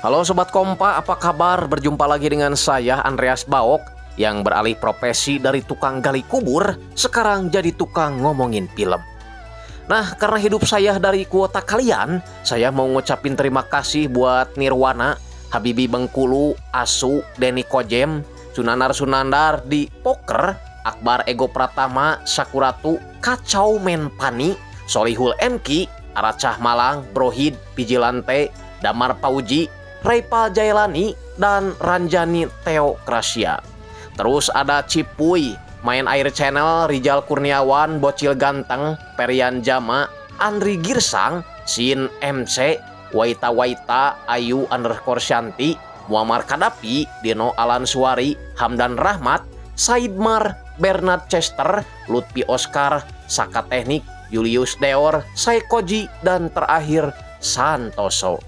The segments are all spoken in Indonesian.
Halo Sobat Kompa, apa kabar? Berjumpa lagi dengan saya Andreas Baok yang beralih profesi dari tukang gali kubur sekarang jadi tukang ngomongin film. Nah, karena hidup saya dari kuota kalian, saya mau ngucapin terima kasih buat Nirwana, Habibi Bengkulu, Asu, Denny Kojem, Sunanar Sunandar di Poker, Akbar Ego Pratama, Sakuratu, Kacau Menpani, Solihul Enki, Aracah Malang, Brohid, pijilante Damar Pauji, Raipal Jailani, dan Ranjani Teokrasia. Terus ada Cipuy, main air channel Rijal Kurniawan, Bocil Ganteng, Perian Jama, Andri Girsang, Sin MC, Waita Waita, Ayu underscore Shanti, Muammar Kadapi, Dino Alan Suwari, Hamdan Rahmat, Saidmar, Bernard Chester, Lutfi Oscar, Saka Teknik, Julius Deor, Saikoji, dan terakhir Santoso.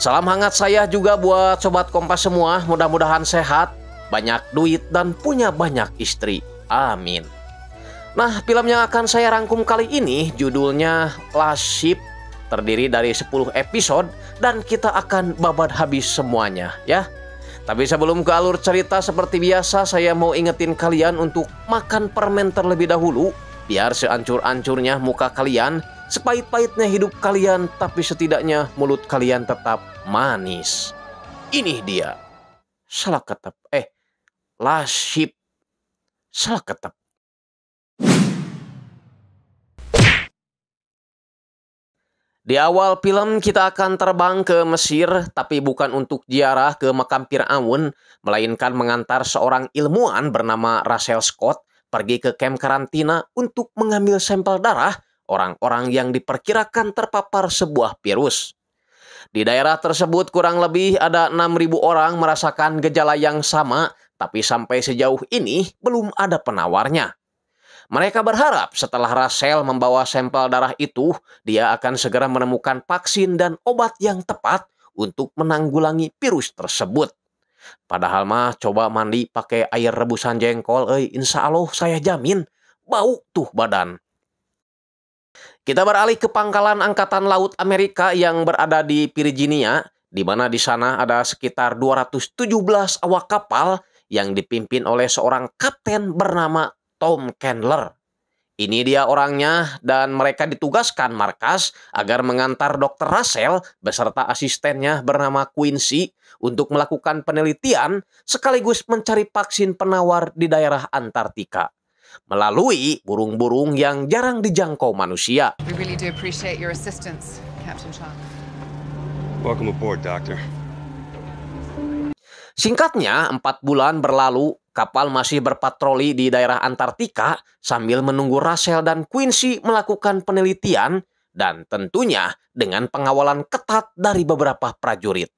Salam hangat saya juga buat sobat Kompas semua. Mudah-mudahan sehat, banyak duit dan punya banyak istri. Amin. Nah, film yang akan saya rangkum kali ini judulnya Last Ship terdiri dari 10 episode dan kita akan babat habis semuanya ya. Tapi sebelum ke alur cerita seperti biasa saya mau ingetin kalian untuk makan permen terlebih dahulu biar seancur-ancurnya muka kalian Sepahit-pahitnya hidup kalian, tapi setidaknya mulut kalian tetap manis. Ini dia. Salah ketep. Eh, last ship. Salah ketep. Di awal film kita akan terbang ke Mesir, tapi bukan untuk ziarah ke makam Fir'aun, melainkan mengantar seorang ilmuwan bernama Russell Scott pergi ke kamp karantina untuk mengambil sampel darah orang-orang yang diperkirakan terpapar sebuah virus. Di daerah tersebut kurang lebih ada 6.000 orang merasakan gejala yang sama, tapi sampai sejauh ini belum ada penawarnya. Mereka berharap setelah Rasel membawa sampel darah itu, dia akan segera menemukan vaksin dan obat yang tepat untuk menanggulangi virus tersebut. Padahal mah coba mandi pakai air rebusan jengkol, eh, insya Allah saya jamin bau tuh badan. Kita beralih ke pangkalan Angkatan Laut Amerika yang berada di Virginia, di mana di sana ada sekitar 217 awak kapal yang dipimpin oleh seorang kapten bernama Tom Candler. Ini dia orangnya dan mereka ditugaskan markas agar mengantar Dr. Russell beserta asistennya bernama Quincy untuk melakukan penelitian sekaligus mencari vaksin penawar di daerah Antartika melalui burung-burung yang jarang dijangkau manusia. Singkatnya, empat bulan berlalu, kapal masih berpatroli di daerah Antartika sambil menunggu Russell dan Quincy melakukan penelitian dan tentunya dengan pengawalan ketat dari beberapa prajurit.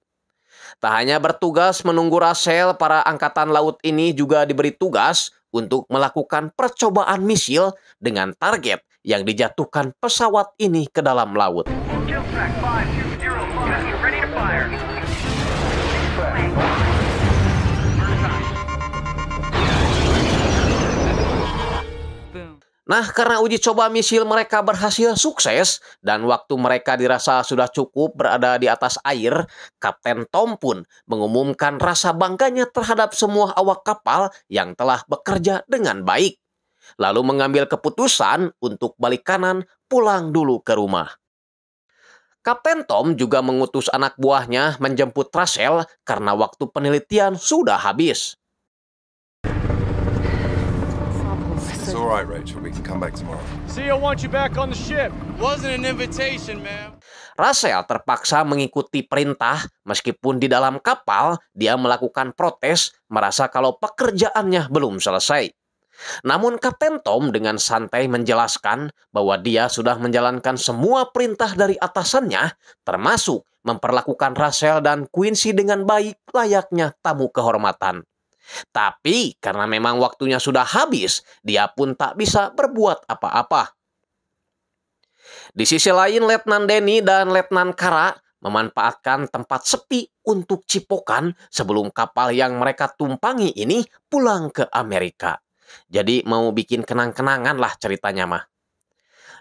Tak hanya bertugas menunggu Russell, para angkatan laut ini juga diberi tugas untuk melakukan percobaan misil dengan target yang dijatuhkan pesawat ini ke dalam laut. Nah, karena uji coba misil mereka berhasil sukses dan waktu mereka dirasa sudah cukup berada di atas air, Kapten Tom pun mengumumkan rasa bangganya terhadap semua awak kapal yang telah bekerja dengan baik. Lalu mengambil keputusan untuk balik kanan pulang dulu ke rumah. Kapten Tom juga mengutus anak buahnya menjemput Russell karena waktu penelitian sudah habis. all right, Rachel. We can come back tomorrow. See, I want you back on the ship. Wasn't an invitation, ma'am. Russell terpaksa mengikuti perintah meskipun di dalam kapal dia melakukan protes merasa kalau pekerjaannya belum selesai. Namun Kapten Tom dengan santai menjelaskan bahwa dia sudah menjalankan semua perintah dari atasannya termasuk memperlakukan Russell dan Quincy dengan baik layaknya tamu kehormatan. Tapi karena memang waktunya sudah habis, dia pun tak bisa berbuat apa-apa. Di sisi lain, Letnan Denny dan Letnan Kara memanfaatkan tempat sepi untuk cipokan sebelum kapal yang mereka tumpangi ini pulang ke Amerika. Jadi mau bikin kenang-kenangan lah ceritanya mah.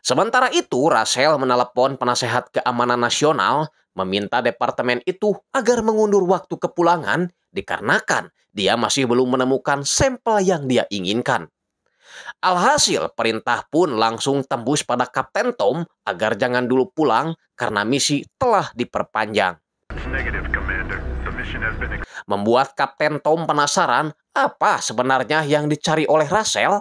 Sementara itu, Rasel menelepon penasehat keamanan nasional meminta departemen itu agar mengundur waktu kepulangan dikarenakan dia masih belum menemukan sampel yang dia inginkan. Alhasil, perintah pun langsung tembus pada Kapten Tom agar jangan dulu pulang karena misi telah diperpanjang. Membuat Kapten Tom penasaran apa sebenarnya yang dicari oleh Russell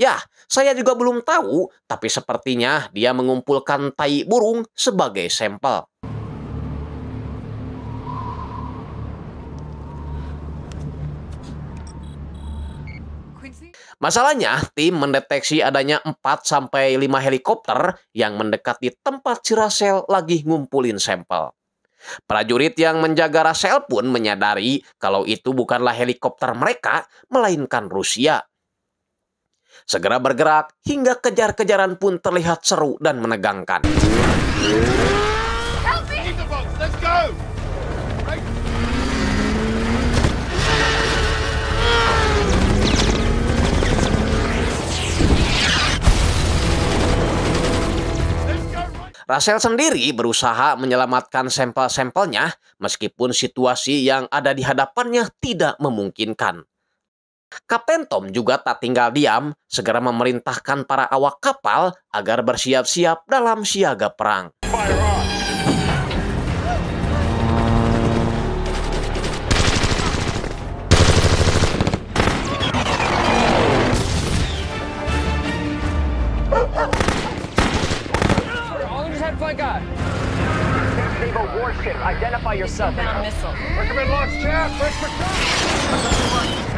Ya, saya juga belum tahu, tapi sepertinya dia mengumpulkan tai burung sebagai sampel. Masalahnya, tim mendeteksi adanya 4-5 helikopter yang mendekati tempat si Rasel lagi ngumpulin sampel. Prajurit yang menjaga Rasel pun menyadari kalau itu bukanlah helikopter mereka, melainkan Rusia segera bergerak hingga kejar-kejaran pun terlihat seru dan menegangkan. Russell sendiri berusaha menyelamatkan sampel-sampelnya meskipun situasi yang ada di hadapannya tidak memungkinkan. Kapten Tom juga tak tinggal diam, segera memerintahkan para awak kapal agar bersiap-siap dalam siaga perang. Identify yourself. Recommend launch, Chad. for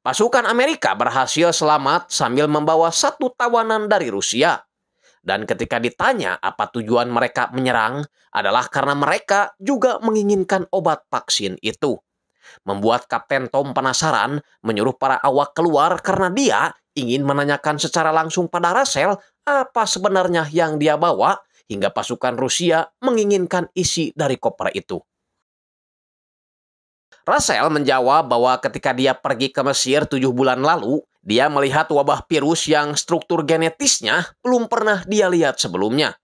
Pasukan Amerika berhasil selamat sambil membawa satu tawanan dari Rusia. Dan ketika ditanya apa tujuan mereka menyerang, adalah karena mereka juga menginginkan obat vaksin itu. Membuat Kapten Tom penasaran, menyuruh para awak keluar karena dia ingin menanyakan secara langsung pada Russell apa sebenarnya yang dia bawa hingga pasukan Rusia menginginkan isi dari koper itu. Russell menjawab bahwa ketika dia pergi ke Mesir tujuh bulan lalu, dia melihat wabah virus yang struktur genetisnya belum pernah dia lihat sebelumnya.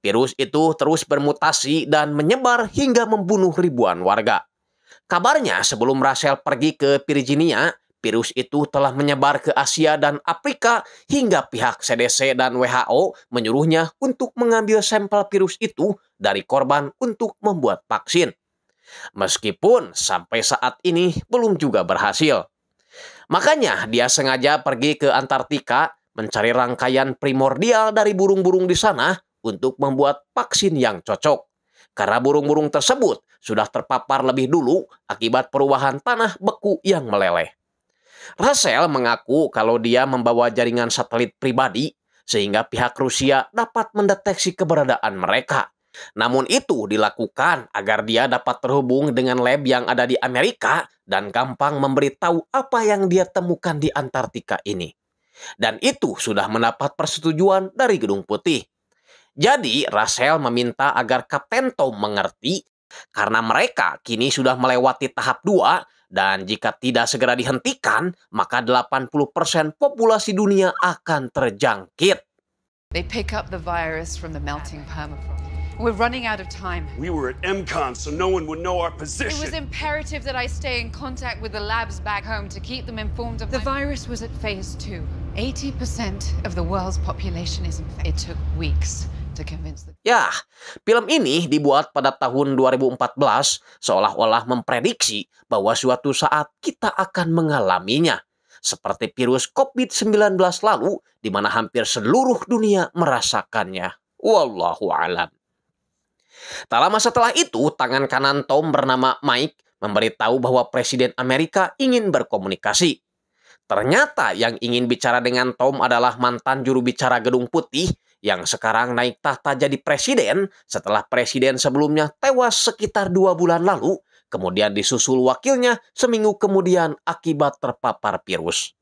Virus itu terus bermutasi dan menyebar hingga membunuh ribuan warga. Kabarnya sebelum Russell pergi ke Virginia, Virus itu telah menyebar ke Asia dan Afrika hingga pihak CDC dan WHO menyuruhnya untuk mengambil sampel virus itu dari korban untuk membuat vaksin. Meskipun sampai saat ini belum juga berhasil. Makanya dia sengaja pergi ke Antartika mencari rangkaian primordial dari burung-burung di sana untuk membuat vaksin yang cocok. Karena burung-burung tersebut sudah terpapar lebih dulu akibat perubahan tanah beku yang meleleh. Russell mengaku kalau dia membawa jaringan satelit pribadi sehingga pihak Rusia dapat mendeteksi keberadaan mereka. Namun itu dilakukan agar dia dapat terhubung dengan lab yang ada di Amerika dan gampang memberitahu apa yang dia temukan di Antartika ini. Dan itu sudah mendapat persetujuan dari Gedung Putih. Jadi, Russell meminta agar Kapten Tom mengerti karena mereka kini sudah melewati tahap 2 dan jika tidak segera dihentikan, maka 80% populasi dunia akan terjangkit. They pick up the virus from the melting permafrost. We're running out of time. We were at MCON, so no one would know our position. It was imperative that I stay in contact with the labs back home to keep them informed of the my... virus was at phase two. 80% of the world's population is infected. It took weeks Ya, film ini dibuat pada tahun 2014 seolah-olah memprediksi bahwa suatu saat kita akan mengalaminya. Seperti virus COVID-19 lalu di mana hampir seluruh dunia merasakannya. Wallahu alam. Tak lama setelah itu, tangan kanan Tom bernama Mike memberitahu bahwa Presiden Amerika ingin berkomunikasi. Ternyata yang ingin bicara dengan Tom adalah mantan juru bicara Gedung Putih yang sekarang naik tahta jadi presiden setelah presiden sebelumnya tewas sekitar dua bulan lalu, kemudian disusul wakilnya seminggu kemudian akibat terpapar virus.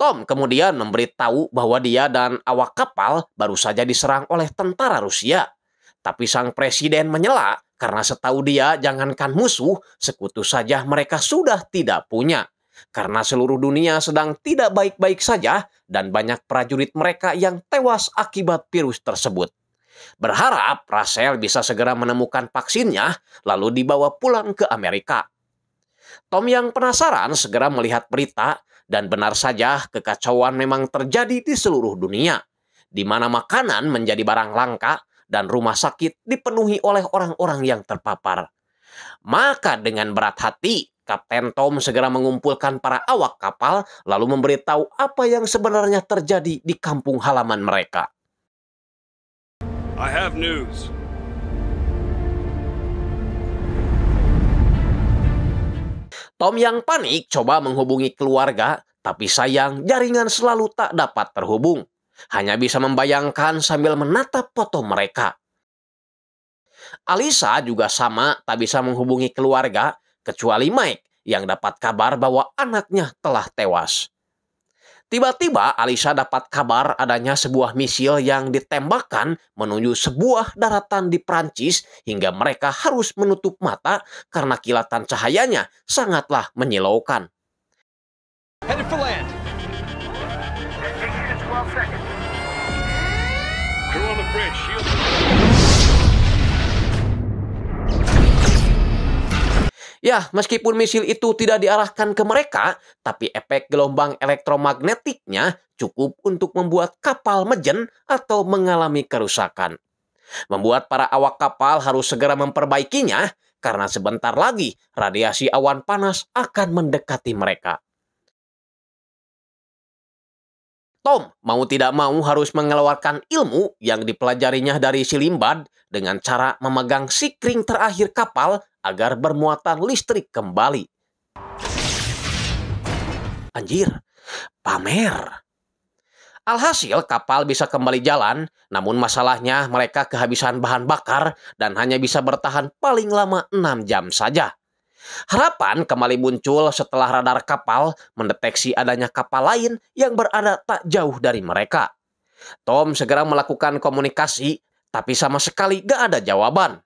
Tom kemudian memberitahu bahwa dia dan awak kapal baru saja diserang oleh tentara Rusia. Tapi sang presiden menyela karena setahu dia jangankan musuh, sekutu saja mereka sudah tidak punya karena seluruh dunia sedang tidak baik-baik saja dan banyak prajurit mereka yang tewas akibat virus tersebut. Berharap Rasel bisa segera menemukan vaksinnya lalu dibawa pulang ke Amerika. Tom yang penasaran segera melihat berita dan benar saja kekacauan memang terjadi di seluruh dunia di mana makanan menjadi barang langka dan rumah sakit dipenuhi oleh orang-orang yang terpapar. Maka dengan berat hati, Kapten Tom segera mengumpulkan para awak kapal lalu memberitahu apa yang sebenarnya terjadi di kampung halaman mereka. I have news. Tom yang panik coba menghubungi keluarga, tapi sayang jaringan selalu tak dapat terhubung. Hanya bisa membayangkan sambil menatap foto mereka. Alisa juga sama tak bisa menghubungi keluarga, kecuali Mike yang dapat kabar bahwa anaknya telah tewas. Tiba-tiba Alisa dapat kabar adanya sebuah misil yang ditembakkan menuju sebuah daratan di Prancis hingga mereka harus menutup mata karena kilatan cahayanya sangatlah menyilaukan. Headed for land. Ya, meskipun misil itu tidak diarahkan ke mereka, tapi efek gelombang elektromagnetiknya cukup untuk membuat kapal mejen atau mengalami kerusakan. Membuat para awak kapal harus segera memperbaikinya karena sebentar lagi radiasi awan panas akan mendekati mereka. Tom mau tidak mau harus mengeluarkan ilmu yang dipelajarinya dari Silimbad dengan cara memegang sikring terakhir kapal agar bermuatan listrik kembali. Anjir, pamer. Alhasil kapal bisa kembali jalan, namun masalahnya mereka kehabisan bahan bakar dan hanya bisa bertahan paling lama 6 jam saja. Harapan kembali muncul setelah radar kapal mendeteksi adanya kapal lain yang berada tak jauh dari mereka. Tom segera melakukan komunikasi, tapi sama sekali gak ada jawaban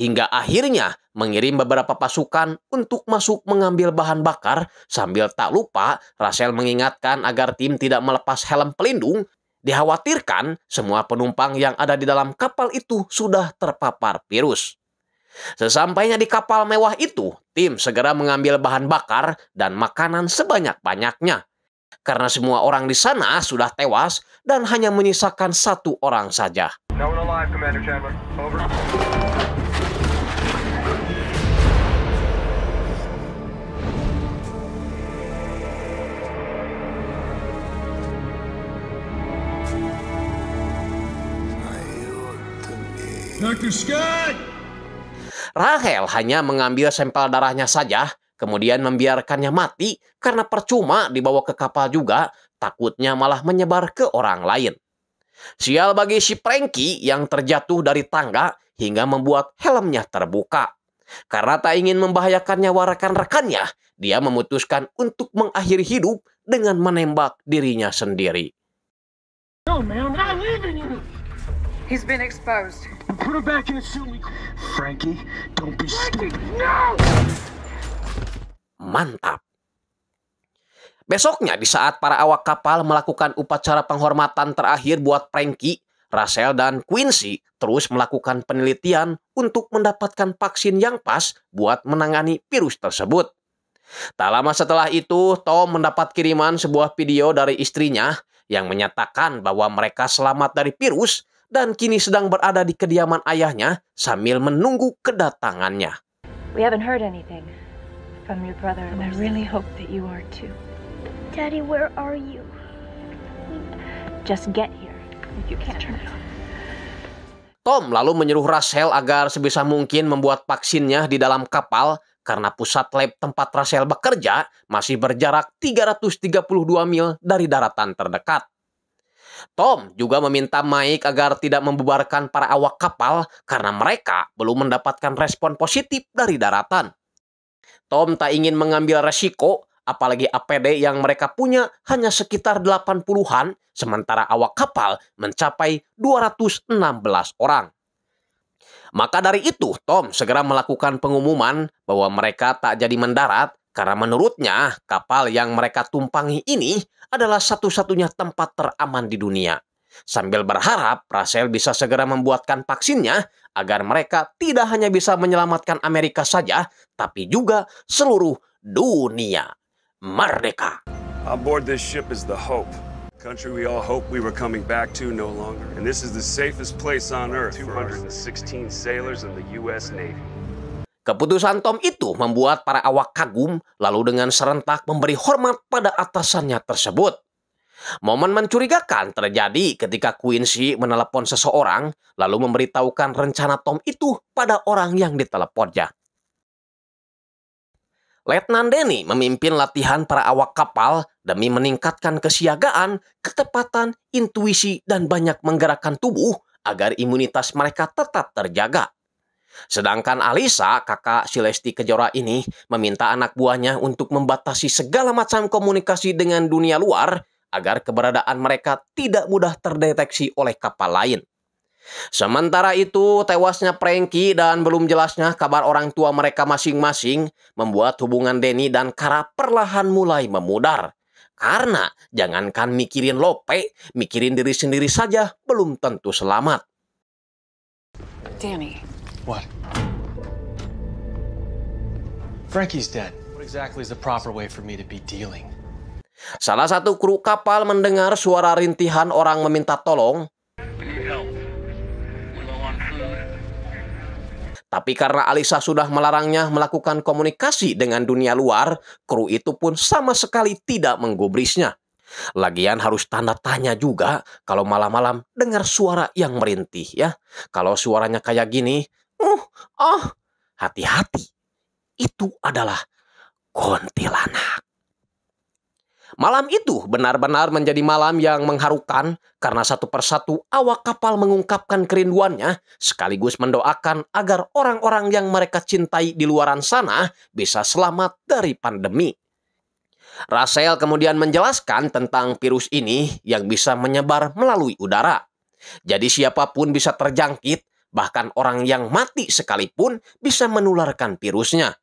hingga akhirnya mengirim beberapa pasukan untuk masuk mengambil bahan bakar sambil tak lupa Rasel mengingatkan agar tim tidak melepas helm pelindung. Dikhawatirkan semua penumpang yang ada di dalam kapal itu sudah terpapar virus. Sesampainya di kapal mewah itu, tim segera mengambil bahan bakar dan makanan sebanyak-banyaknya. Karena semua orang di sana sudah tewas dan hanya menyisakan satu orang saja. Dr. Scott! Rahel hanya mengambil sampel darahnya saja, kemudian membiarkannya mati karena percuma dibawa ke kapal juga, takutnya malah menyebar ke orang lain. Sial bagi si Frankie yang terjatuh dari tangga hingga membuat helmnya terbuka. Karena tak ingin membahayakan nyawa rekan-rekannya, dia memutuskan untuk mengakhiri hidup dengan menembak dirinya sendiri. No, man, I'm not leaving you. He's been exposed. Put him back in suit. Frankie, don't be stupid. No! Mantap. Besoknya di saat para awak kapal melakukan upacara penghormatan terakhir buat Frankie, Russell dan Quincy terus melakukan penelitian untuk mendapatkan vaksin yang pas buat menangani virus tersebut. Tak lama setelah itu, Tom mendapat kiriman sebuah video dari istrinya yang menyatakan bahwa mereka selamat dari virus dan kini sedang berada di kediaman ayahnya sambil menunggu kedatangannya. Tom lalu menyuruh Rachel agar sebisa mungkin membuat vaksinnya di dalam kapal karena pusat lab tempat Rachel bekerja masih berjarak 332 mil dari daratan terdekat. Tom juga meminta Mike agar tidak membubarkan para awak kapal karena mereka belum mendapatkan respon positif dari daratan. Tom tak ingin mengambil resiko apalagi APD yang mereka punya hanya sekitar 80-an sementara awak kapal mencapai 216 orang. Maka dari itu, Tom segera melakukan pengumuman bahwa mereka tak jadi mendarat karena menurutnya, kapal yang mereka tumpangi ini adalah satu-satunya tempat teraman di dunia. Sambil berharap Rasel bisa segera membuatkan vaksinnya agar mereka tidak hanya bisa menyelamatkan Amerika saja, tapi juga seluruh dunia. Merdeka! On board this ship is the hope. Country we all hope we were coming back to no longer. And this is the safest place on earth. 216 sailors in the U.S. Navy. Keputusan Tom itu membuat para awak kagum lalu dengan serentak memberi hormat pada atasannya tersebut. Momen mencurigakan terjadi ketika Quincy menelepon seseorang lalu memberitahukan rencana Tom itu pada orang yang diteleponnya. Letnan Denny memimpin latihan para awak kapal demi meningkatkan kesiagaan, ketepatan, intuisi, dan banyak menggerakkan tubuh agar imunitas mereka tetap terjaga. Sedangkan Alisa, kakak si Kejora ini, meminta anak buahnya untuk membatasi segala macam komunikasi dengan dunia luar agar keberadaan mereka tidak mudah terdeteksi oleh kapal lain. Sementara itu, tewasnya Frankie dan belum jelasnya kabar orang tua mereka masing-masing membuat hubungan Denny dan Kara perlahan mulai memudar. Karena jangankan mikirin Lope, mikirin diri sendiri saja belum tentu selamat. Danny, What? Frankie's dead. What exactly is the proper way for me to be dealing? Salah satu kru kapal mendengar suara rintihan orang meminta tolong. Tapi karena Alisa sudah melarangnya melakukan komunikasi dengan dunia luar, kru itu pun sama sekali tidak menggubrisnya. Lagian harus tanda tanya juga kalau malam-malam dengar suara yang merintih ya. Kalau suaranya kayak gini, Uh, oh, hati-hati. Itu adalah kuntilanak. Malam itu benar-benar menjadi malam yang mengharukan karena satu persatu awak kapal mengungkapkan kerinduannya sekaligus mendoakan agar orang-orang yang mereka cintai di luaran sana bisa selamat dari pandemi. Rasel kemudian menjelaskan tentang virus ini yang bisa menyebar melalui udara. Jadi siapapun bisa terjangkit Bahkan orang yang mati sekalipun bisa menularkan virusnya.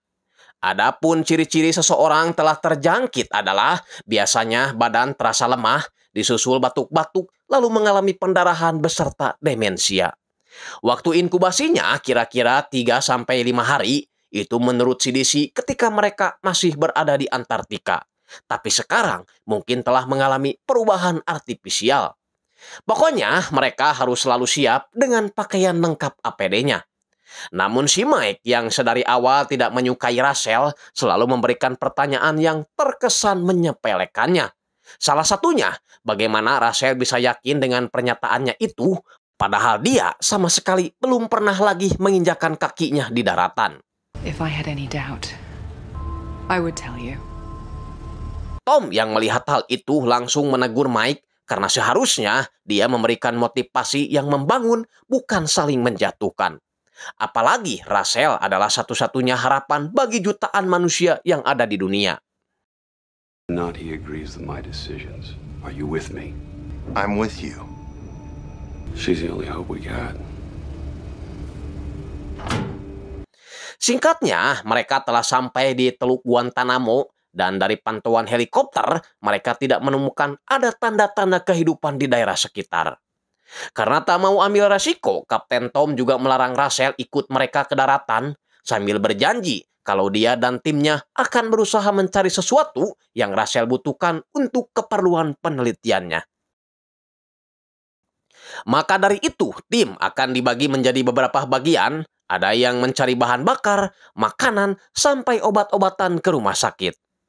Adapun ciri-ciri seseorang telah terjangkit adalah biasanya badan terasa lemah, disusul batuk-batuk, lalu mengalami pendarahan beserta demensia. Waktu inkubasinya kira-kira 3-5 hari, itu menurut CDC ketika mereka masih berada di Antartika. Tapi sekarang mungkin telah mengalami perubahan artifisial. Pokoknya mereka harus selalu siap dengan pakaian lengkap APD-nya. Namun si Mike yang sedari awal tidak menyukai Rachel selalu memberikan pertanyaan yang terkesan menyepelekannya. Salah satunya, bagaimana Rachel bisa yakin dengan pernyataannya itu padahal dia sama sekali belum pernah lagi menginjakan kakinya di daratan. If I had any doubt, I would tell you. Tom yang melihat hal itu langsung menegur Mike karena seharusnya dia memberikan motivasi yang membangun, bukan saling menjatuhkan. Apalagi Rasel adalah satu-satunya harapan bagi jutaan manusia yang ada di dunia. Singkatnya, mereka telah sampai di Teluk Guantanamo dan dari pantauan helikopter, mereka tidak menemukan ada tanda-tanda kehidupan di daerah sekitar. Karena tak mau ambil resiko, Kapten Tom juga melarang Russell ikut mereka ke daratan sambil berjanji kalau dia dan timnya akan berusaha mencari sesuatu yang Russell butuhkan untuk keperluan penelitiannya. Maka dari itu, tim akan dibagi menjadi beberapa bagian, ada yang mencari bahan bakar, makanan, sampai obat-obatan ke rumah sakit.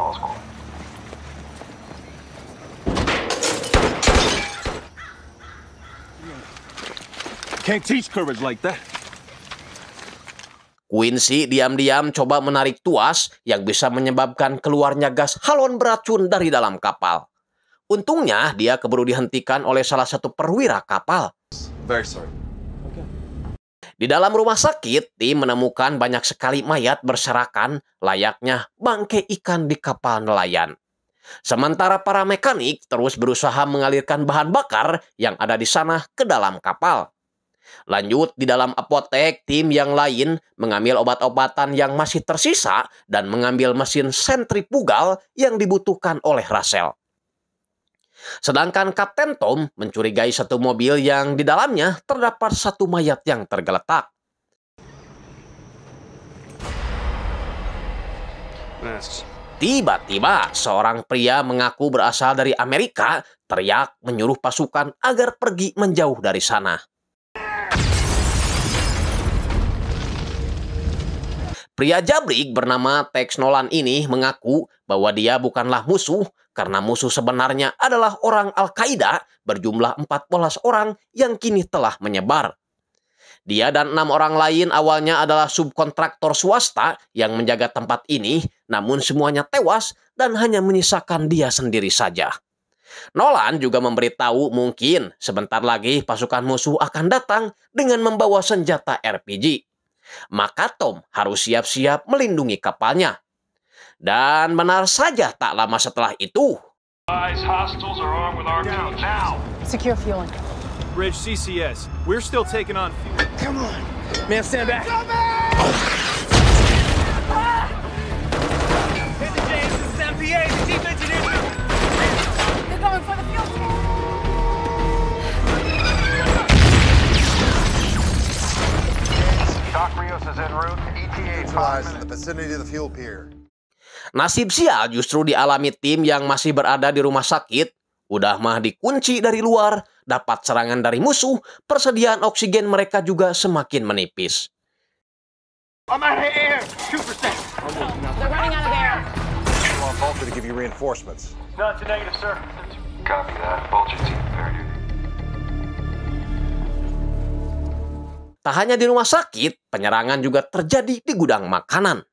old Can't teach courage like that. Quincy diam-diam coba menarik tuas yang bisa menyebabkan keluarnya gas halon beracun dari dalam kapal. Untungnya dia keburu dihentikan oleh salah satu perwira kapal. Very sorry. Di dalam rumah sakit, tim menemukan banyak sekali mayat berserakan layaknya bangkai ikan di kapal nelayan. Sementara para mekanik terus berusaha mengalirkan bahan bakar yang ada di sana ke dalam kapal. Lanjut, di dalam apotek, tim yang lain mengambil obat-obatan yang masih tersisa dan mengambil mesin sentrifugal yang dibutuhkan oleh Russell. Sedangkan Kapten Tom mencurigai satu mobil yang di dalamnya terdapat satu mayat yang tergeletak. Tiba-tiba seorang pria mengaku berasal dari Amerika teriak menyuruh pasukan agar pergi menjauh dari sana. Pria jabrik bernama Tex Nolan ini mengaku bahwa dia bukanlah musuh, karena musuh sebenarnya adalah orang Al-Qaeda berjumlah 14 orang yang kini telah menyebar. Dia dan enam orang lain awalnya adalah subkontraktor swasta yang menjaga tempat ini, namun semuanya tewas dan hanya menyisakan dia sendiri saja. Nolan juga memberitahu mungkin sebentar lagi pasukan musuh akan datang dengan membawa senjata RPG. Maka Tom harus siap-siap melindungi kapalnya dan benar saja tak lama setelah itu. Doc Rios is en route. ETA in the vicinity of the fuel pier. Nasib sial justru dialami tim yang masih berada di rumah sakit. Udah mah dikunci dari luar, dapat serangan dari musuh, persediaan oksigen mereka juga semakin menipis. Tak hanya di rumah sakit, penyerangan juga terjadi di gudang makanan.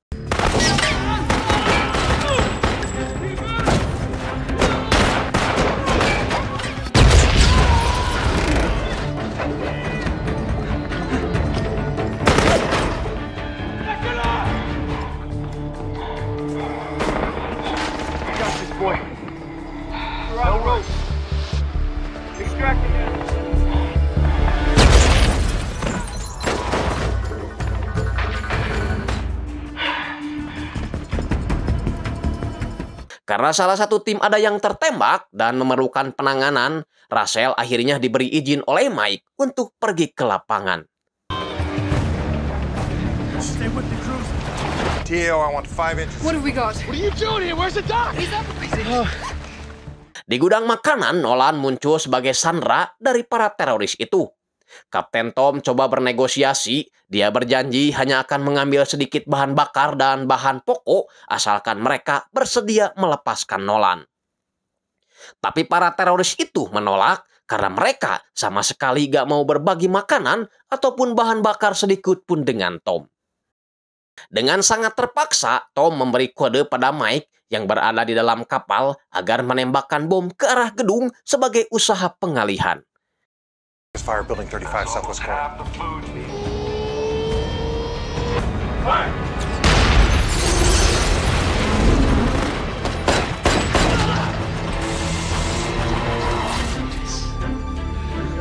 Karena salah satu tim ada yang tertembak dan memerlukan penanganan, Rasel akhirnya diberi izin oleh Mike untuk pergi ke lapangan. Oh. Di gudang makanan, Nolan muncul sebagai sandra dari para teroris itu. Kapten Tom coba bernegosiasi, dia berjanji hanya akan mengambil sedikit bahan bakar dan bahan pokok asalkan mereka bersedia melepaskan Nolan. Tapi para teroris itu menolak karena mereka sama sekali gak mau berbagi makanan ataupun bahan bakar sedikit pun dengan Tom. Dengan sangat terpaksa, Tom memberi kode pada Mike yang berada di dalam kapal agar menembakkan bom ke arah gedung sebagai usaha pengalihan. Fire building 35 southwest corner.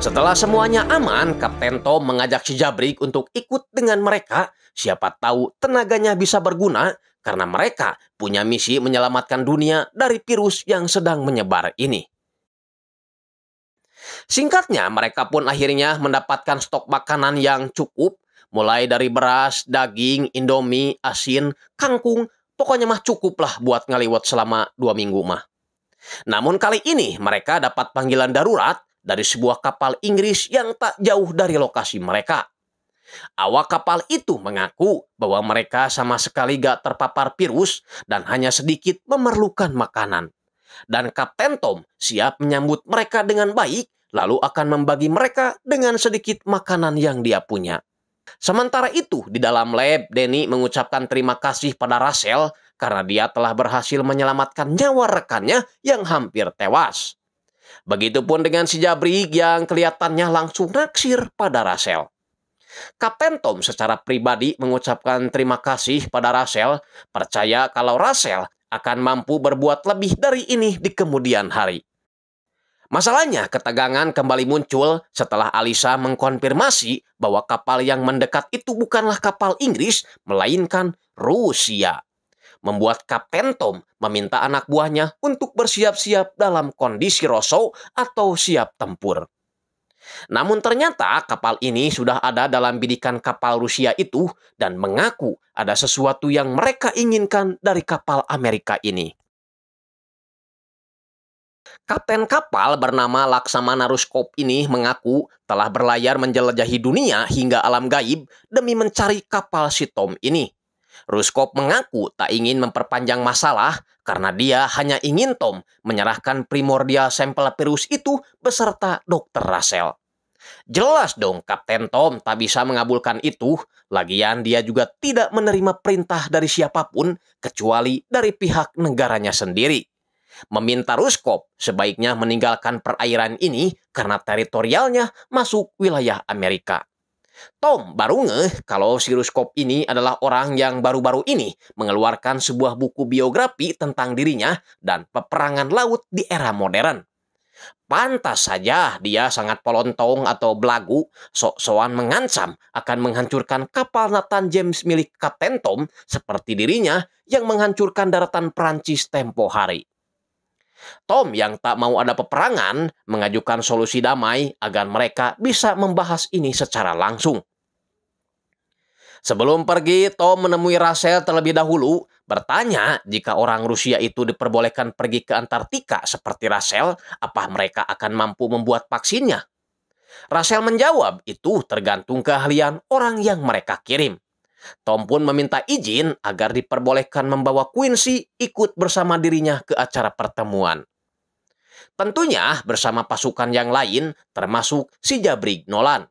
Setelah semuanya aman, Kapten Tom mengajak si Jabrik untuk ikut dengan mereka. Siapa tahu tenaganya bisa berguna karena mereka punya misi menyelamatkan dunia dari virus yang sedang menyebar ini. Singkatnya, mereka pun akhirnya mendapatkan stok makanan yang cukup, mulai dari beras, daging, indomie, asin, kangkung, pokoknya mah cukup lah buat ngaliwat selama dua minggu mah. Namun kali ini mereka dapat panggilan darurat dari sebuah kapal Inggris yang tak jauh dari lokasi mereka. Awak kapal itu mengaku bahwa mereka sama sekali gak terpapar virus dan hanya sedikit memerlukan makanan. Dan Kapten Tom siap menyambut mereka dengan baik lalu akan membagi mereka dengan sedikit makanan yang dia punya. Sementara itu, di dalam lab, Denny mengucapkan terima kasih pada Russell karena dia telah berhasil menyelamatkan nyawa rekannya yang hampir tewas. Begitupun dengan si Jabrik yang kelihatannya langsung naksir pada Russell. Kapten Tom secara pribadi mengucapkan terima kasih pada Russell, percaya kalau Russell akan mampu berbuat lebih dari ini di kemudian hari. Masalahnya, ketegangan kembali muncul setelah Alisa mengkonfirmasi bahwa kapal yang mendekat itu bukanlah kapal Inggris, melainkan Rusia. Membuat Kapten Tom meminta anak buahnya untuk bersiap-siap dalam kondisi rosso atau siap tempur. Namun ternyata kapal ini sudah ada dalam bidikan kapal Rusia itu dan mengaku ada sesuatu yang mereka inginkan dari kapal Amerika ini. Kapten kapal bernama Laksamana Ruskop ini mengaku telah berlayar menjelajahi dunia hingga alam gaib demi mencari kapal si Tom ini. Ruskop mengaku tak ingin memperpanjang masalah karena dia hanya ingin Tom menyerahkan primordial sampel virus itu beserta Dr. Russell. Jelas dong Kapten Tom tak bisa mengabulkan itu, lagian dia juga tidak menerima perintah dari siapapun kecuali dari pihak negaranya sendiri meminta Ruskov sebaiknya meninggalkan perairan ini karena teritorialnya masuk wilayah Amerika. Tom baru ngeh kalau si Ruskov ini adalah orang yang baru-baru ini mengeluarkan sebuah buku biografi tentang dirinya dan peperangan laut di era modern. Pantas saja dia sangat polontong atau belagu, sok-soan mengancam akan menghancurkan kapal Nathan James milik Kapten Tom seperti dirinya yang menghancurkan daratan Prancis tempo hari. Tom yang tak mau ada peperangan mengajukan solusi damai agar mereka bisa membahas ini secara langsung. Sebelum pergi, Tom menemui Rasel terlebih dahulu, bertanya jika orang Rusia itu diperbolehkan pergi ke Antartika seperti Rasel, apa mereka akan mampu membuat vaksinnya. Rasel menjawab, itu tergantung keahlian orang yang mereka kirim. Tom pun meminta izin agar diperbolehkan membawa Quincy ikut bersama dirinya ke acara pertemuan. Tentunya bersama pasukan yang lain termasuk si Jabrig Nolan.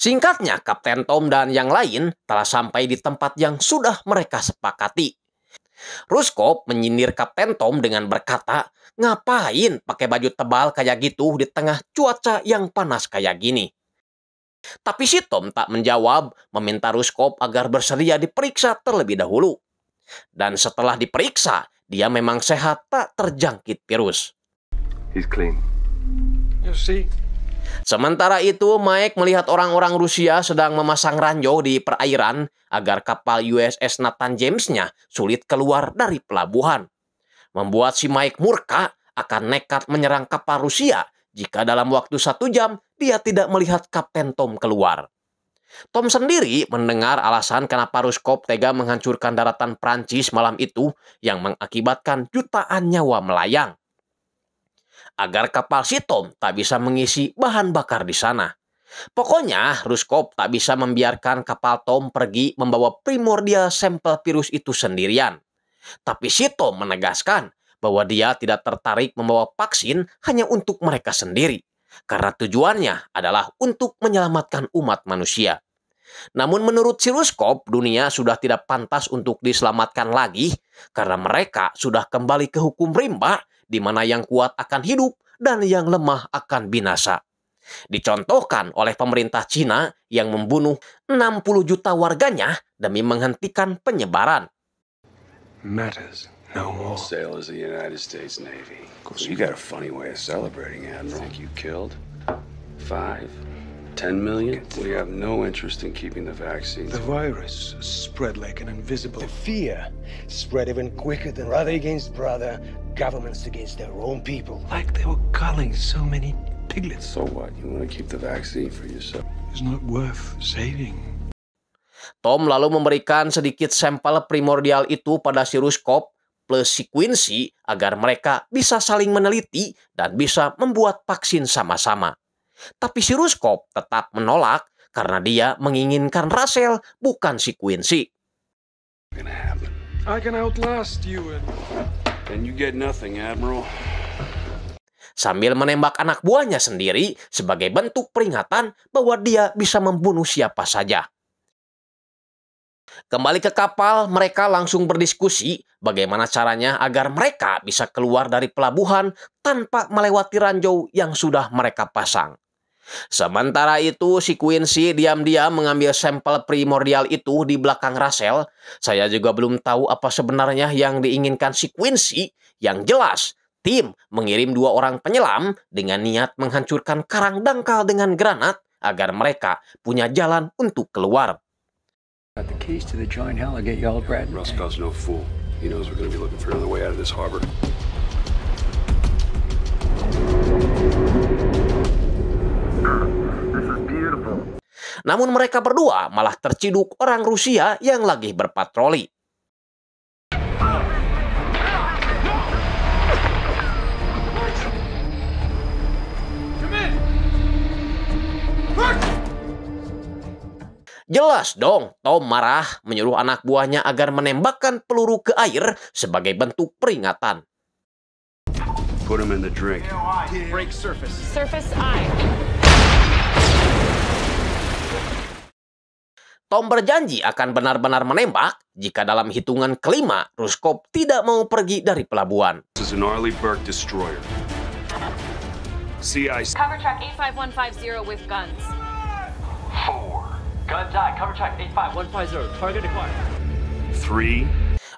Singkatnya, Kapten Tom dan yang lain telah sampai di tempat yang sudah mereka sepakati. Rusko menyindir Kapten Tom dengan berkata, ngapain pakai baju tebal kayak gitu di tengah cuaca yang panas kayak gini. Tapi si Tom tak menjawab, meminta Rusko agar bersedia diperiksa terlebih dahulu. Dan setelah diperiksa, dia memang sehat tak terjangkit virus. He's clean. You see, Sementara itu, Mike melihat orang-orang Rusia sedang memasang ranjau di perairan agar kapal USS Nathan James-nya sulit keluar dari pelabuhan. Membuat si Mike murka akan nekat menyerang kapal Rusia jika dalam waktu satu jam dia tidak melihat Kapten Tom keluar. Tom sendiri mendengar alasan kenapa Ruskop tega menghancurkan daratan Prancis malam itu yang mengakibatkan jutaan nyawa melayang agar kapal Sitom tak bisa mengisi bahan bakar di sana. Pokoknya Ruskop tak bisa membiarkan kapal Tom pergi membawa primordial sampel virus itu sendirian. Tapi Sitom menegaskan bahwa dia tidak tertarik membawa vaksin hanya untuk mereka sendiri. Karena tujuannya adalah untuk menyelamatkan umat manusia. Namun menurut Siruskop, dunia sudah tidak pantas untuk diselamatkan lagi karena mereka sudah kembali ke hukum rimba di mana yang kuat akan hidup dan yang lemah akan binasa. Dicontohkan oleh pemerintah Cina yang membunuh 60 juta warganya demi menghentikan penyebaran. Matters no more. Sail is the United States Navy. Of course, you got a funny way of celebrating, Admiral. Think you killed five 10 million? We have no interest in keeping the vaccine. The virus spread like an invisible. The fear spread even quicker than brother against brother, governments against their own people. Like they were culling so many piglets. So what? You want to keep the vaccine for yourself? It's not worth saving. Tom lalu memberikan sedikit sampel primordial itu pada Sirius Cop plus si Quincy agar mereka bisa saling meneliti dan bisa membuat vaksin sama-sama. Tapi si Ruskop tetap menolak karena dia menginginkan Russell bukan si Quincy. Sambil menembak anak buahnya sendiri sebagai bentuk peringatan bahwa dia bisa membunuh siapa saja. Kembali ke kapal, mereka langsung berdiskusi bagaimana caranya agar mereka bisa keluar dari pelabuhan tanpa melewati ranjau yang sudah mereka pasang. Sementara itu, si Quincy diam-diam mengambil sampel primordial itu di belakang Russell. Saya juga belum tahu apa sebenarnya yang diinginkan si Quincy. Yang jelas, tim mengirim dua orang penyelam dengan niat menghancurkan karang dangkal dengan granat agar mereka punya jalan untuk keluar. Namun mereka berdua malah terciduk orang Rusia yang lagi berpatroli. Jelas dong, Tom marah menyuruh anak buahnya agar menembakkan peluru ke air sebagai bentuk peringatan. Put him in the drink. surface. Surface eye. Tom berjanji akan benar-benar menembak jika dalam hitungan kelima Ruskov tidak mau pergi dari pelabuhan. Cover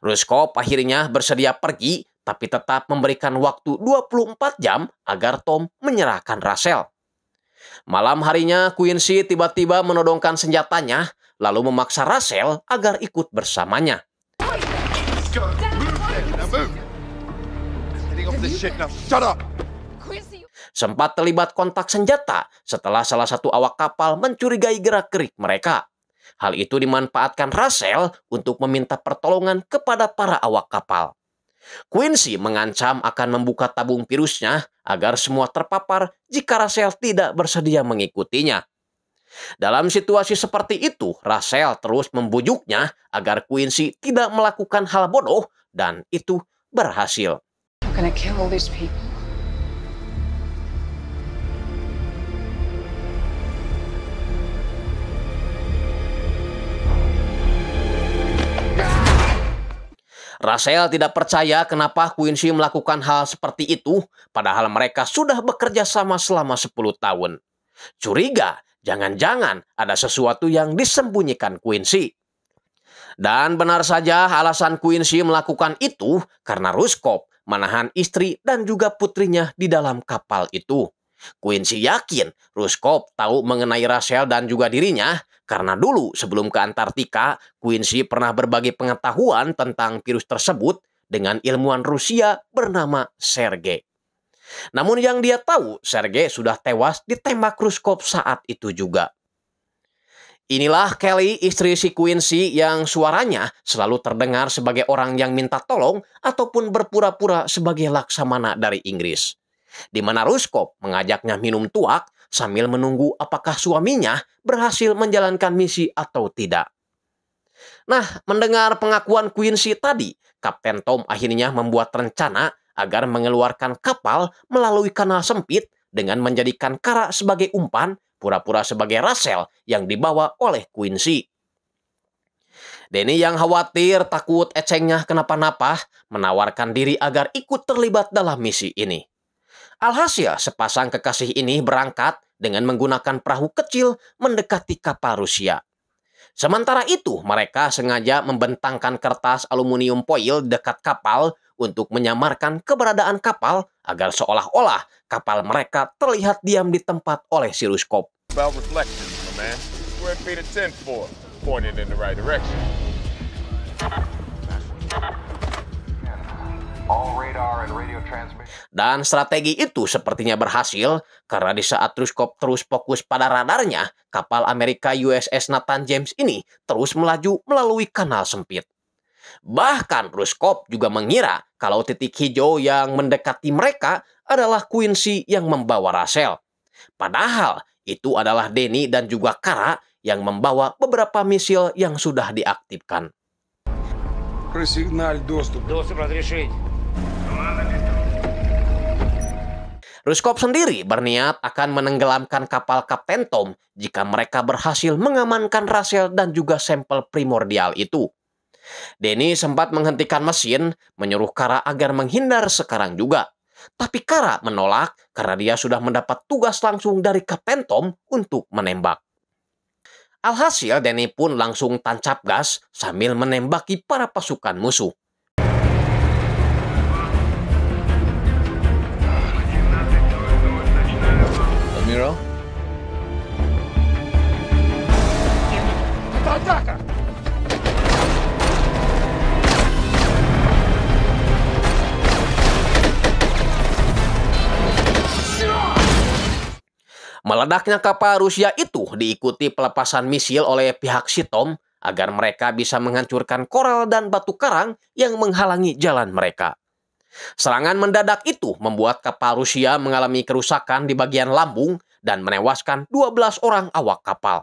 Ruskov akhirnya bersedia pergi, tapi tetap memberikan waktu 24 jam agar Tom menyerahkan Russell. Malam harinya, Quincy tiba-tiba menodongkan senjatanya lalu memaksa Russell agar ikut bersamanya. Sempat terlibat kontak senjata setelah salah satu awak kapal mencurigai gerak-gerik mereka. Hal itu dimanfaatkan Russell untuk meminta pertolongan kepada para awak kapal. Quincy mengancam akan membuka tabung virusnya agar semua terpapar jika Russell tidak bersedia mengikutinya. Dalam situasi seperti itu, Rasel terus membujuknya agar Quincy tidak melakukan hal bodoh dan itu berhasil. Rasel tidak percaya kenapa Quincy melakukan hal seperti itu, padahal mereka sudah bekerja sama selama 10 tahun. Curiga Jangan-jangan ada sesuatu yang disembunyikan Quincy. Dan benar saja alasan Quincy melakukan itu karena Ruskop menahan istri dan juga putrinya di dalam kapal itu. Quincy yakin Ruskop tahu mengenai Rachel dan juga dirinya karena dulu sebelum ke Antartika, Quincy pernah berbagi pengetahuan tentang virus tersebut dengan ilmuwan Rusia bernama Sergei. Namun yang dia tahu, Sergei sudah tewas ditembak Ruskov saat itu juga. Inilah Kelly, istri si Quincy yang suaranya selalu terdengar sebagai orang yang minta tolong ataupun berpura-pura sebagai laksamana dari Inggris. Di mana Ruskov mengajaknya minum tuak sambil menunggu apakah suaminya berhasil menjalankan misi atau tidak. Nah, mendengar pengakuan Quincy tadi, Kapten Tom akhirnya membuat rencana agar mengeluarkan kapal melalui kanal sempit dengan menjadikan Kara sebagai umpan, pura-pura sebagai Rasel yang dibawa oleh Quincy. Denny yang khawatir takut Ecengnya kenapa-napa menawarkan diri agar ikut terlibat dalam misi ini. Alhasil sepasang kekasih ini berangkat dengan menggunakan perahu kecil mendekati kapal Rusia. Sementara itu mereka sengaja membentangkan kertas aluminium foil dekat kapal untuk menyamarkan keberadaan kapal agar seolah-olah kapal mereka terlihat diam di tempat oleh siruskop. Dan strategi itu sepertinya berhasil karena di saat Truskop terus fokus pada radarnya, kapal Amerika USS Nathan James ini terus melaju melalui kanal sempit. Bahkan Ruskop juga mengira kalau titik hijau yang mendekati mereka adalah Quincy yang membawa Rachel. Padahal itu adalah Denny dan juga Kara yang membawa beberapa misil yang sudah diaktifkan. Ruskop sendiri berniat akan menenggelamkan kapal Kapten Tom jika mereka berhasil mengamankan Rachel dan juga sampel primordial itu. Denny sempat menghentikan mesin, menyuruh Kara agar menghindar sekarang juga. Tapi Kara menolak karena dia sudah mendapat tugas langsung dari Kapten Tom untuk menembak. Alhasil Denny pun langsung tancap gas sambil menembaki para pasukan musuh. Admiral? Tantaka! Meledaknya kapal Rusia itu diikuti pelepasan misil oleh pihak Sitom agar mereka bisa menghancurkan koral dan batu karang yang menghalangi jalan mereka. Serangan mendadak itu membuat kapal Rusia mengalami kerusakan di bagian lambung dan menewaskan 12 orang awak kapal.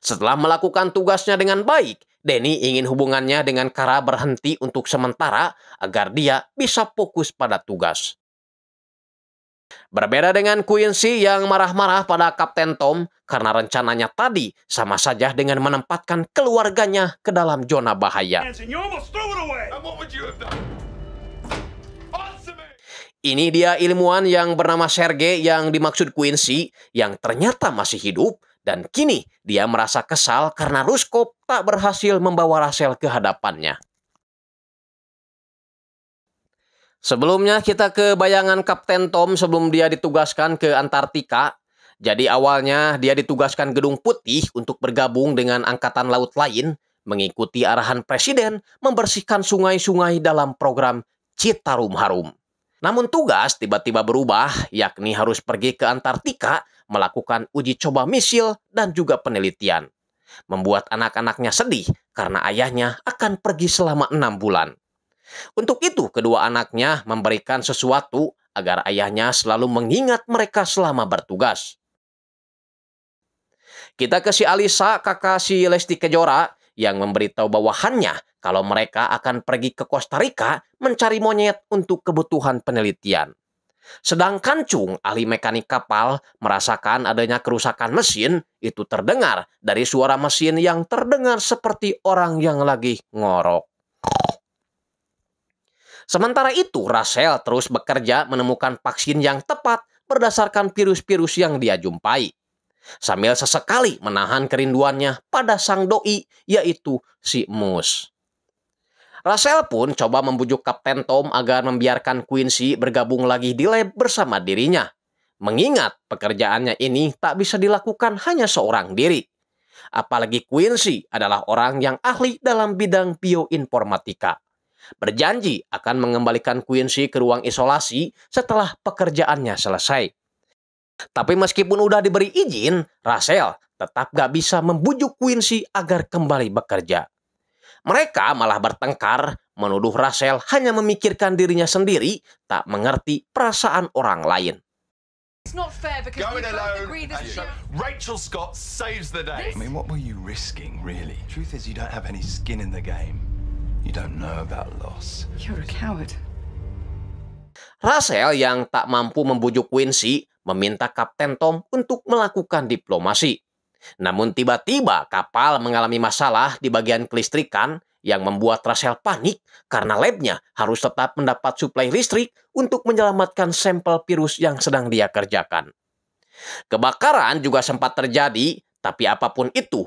Setelah melakukan tugasnya dengan baik, Denny ingin hubungannya dengan Kara berhenti untuk sementara agar dia bisa fokus pada tugas. Berbeda dengan Quincy yang marah-marah pada Kapten Tom karena rencananya tadi sama saja dengan menempatkan keluarganya ke dalam zona bahaya. Ini dia ilmuwan yang bernama Sergei yang dimaksud Quincy yang ternyata masih hidup dan kini dia merasa kesal karena Ruskop tak berhasil membawa Rachel ke hadapannya. Sebelumnya kita ke bayangan Kapten Tom sebelum dia ditugaskan ke Antartika. Jadi awalnya dia ditugaskan Gedung Putih untuk bergabung dengan angkatan laut lain, mengikuti arahan presiden membersihkan sungai-sungai dalam program Citarum Harum. Namun tugas tiba-tiba berubah, yakni harus pergi ke Antartika melakukan uji coba misil dan juga penelitian. Membuat anak-anaknya sedih karena ayahnya akan pergi selama enam bulan. Untuk itu, kedua anaknya memberikan sesuatu agar ayahnya selalu mengingat mereka selama bertugas. Kita ke si Alisa, kakak si Lesti Kejora, yang memberitahu bawahannya kalau mereka akan pergi ke Costa Rica mencari monyet untuk kebutuhan penelitian. Sedang Kancung, ahli mekanik kapal, merasakan adanya kerusakan mesin itu terdengar dari suara mesin yang terdengar seperti orang yang lagi ngorok. Sementara itu, Russell terus bekerja menemukan vaksin yang tepat berdasarkan virus-virus yang dia jumpai. Sambil sesekali menahan kerinduannya pada sang doi, yaitu si Mus. Russell pun coba membujuk Kapten Tom agar membiarkan Quincy bergabung lagi di lab bersama dirinya. Mengingat pekerjaannya ini tak bisa dilakukan hanya seorang diri. Apalagi Quincy adalah orang yang ahli dalam bidang bioinformatika berjanji akan mengembalikan Quincy ke ruang isolasi setelah pekerjaannya selesai. Tapi meskipun udah diberi izin, Russell tetap gak bisa membujuk Quincy agar kembali bekerja. Mereka malah bertengkar, menuduh Russell hanya memikirkan dirinya sendiri, tak mengerti perasaan orang lain. alone I mean, risking, really? You don't know about loss. You're a coward. Russell yang tak mampu membujuk Quincy meminta Kapten Tom untuk melakukan diplomasi. Namun tiba-tiba kapal mengalami masalah di bagian kelistrikan yang membuat Russell panik karena labnya harus tetap mendapat suplai listrik untuk menyelamatkan sampel virus yang sedang dia kerjakan. Kebakaran juga sempat terjadi, tapi apapun itu,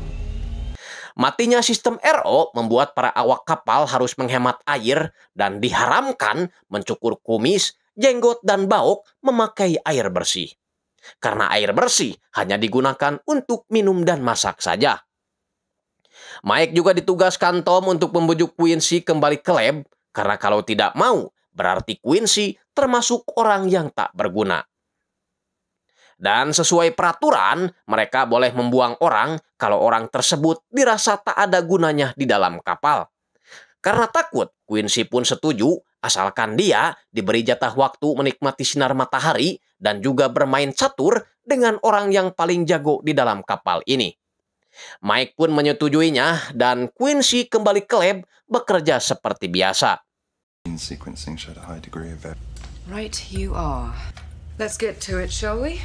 Matinya sistem RO membuat para awak kapal harus menghemat air dan diharamkan mencukur kumis, jenggot, dan bauk memakai air bersih. Karena air bersih hanya digunakan untuk minum dan masak saja. Mike juga ditugaskan Tom untuk membujuk Quincy kembali ke lab, karena kalau tidak mau, berarti Quincy termasuk orang yang tak berguna. Dan sesuai peraturan, mereka boleh membuang orang kalau orang tersebut dirasa tak ada gunanya di dalam kapal. Karena takut, Quincy pun setuju asalkan dia diberi jatah waktu menikmati sinar matahari dan juga bermain catur dengan orang yang paling jago di dalam kapal ini. Mike pun menyetujuinya dan Quincy kembali ke lab bekerja seperti biasa. Right you are. Let's get to it, shall we?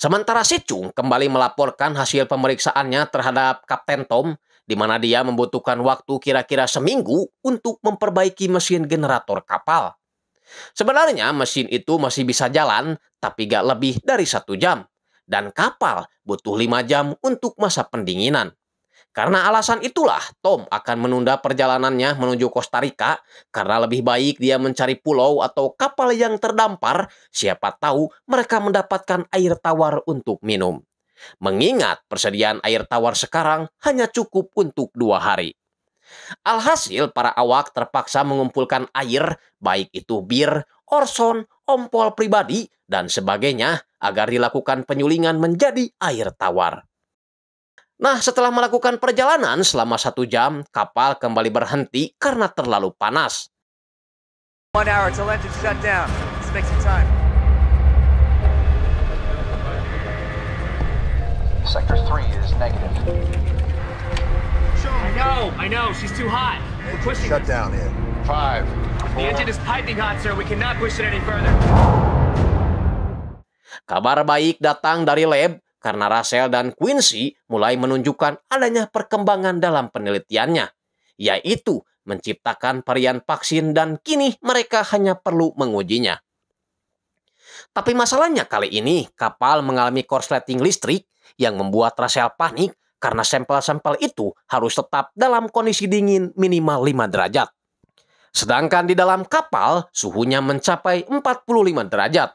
Sementara Chung kembali melaporkan hasil pemeriksaannya terhadap Kapten Tom, di mana dia membutuhkan waktu kira-kira seminggu untuk memperbaiki mesin generator kapal. Sebenarnya mesin itu masih bisa jalan, tapi gak lebih dari satu jam. Dan kapal butuh lima jam untuk masa pendinginan. Karena alasan itulah Tom akan menunda perjalanannya menuju Costa Rica karena lebih baik dia mencari pulau atau kapal yang terdampar, siapa tahu mereka mendapatkan air tawar untuk minum. Mengingat persediaan air tawar sekarang hanya cukup untuk dua hari. Alhasil para awak terpaksa mengumpulkan air, baik itu bir, orson, ompol pribadi, dan sebagainya agar dilakukan penyulingan menjadi air tawar. Nah, setelah melakukan perjalanan selama satu jam, kapal kembali berhenti karena terlalu panas. Kabar baik datang dari lab karena Russell dan Quincy mulai menunjukkan adanya perkembangan dalam penelitiannya, yaitu menciptakan varian vaksin dan kini mereka hanya perlu mengujinya. Tapi masalahnya kali ini kapal mengalami korsleting listrik yang membuat Russell panik karena sampel-sampel itu harus tetap dalam kondisi dingin minimal 5 derajat. Sedangkan di dalam kapal, suhunya mencapai 45 derajat.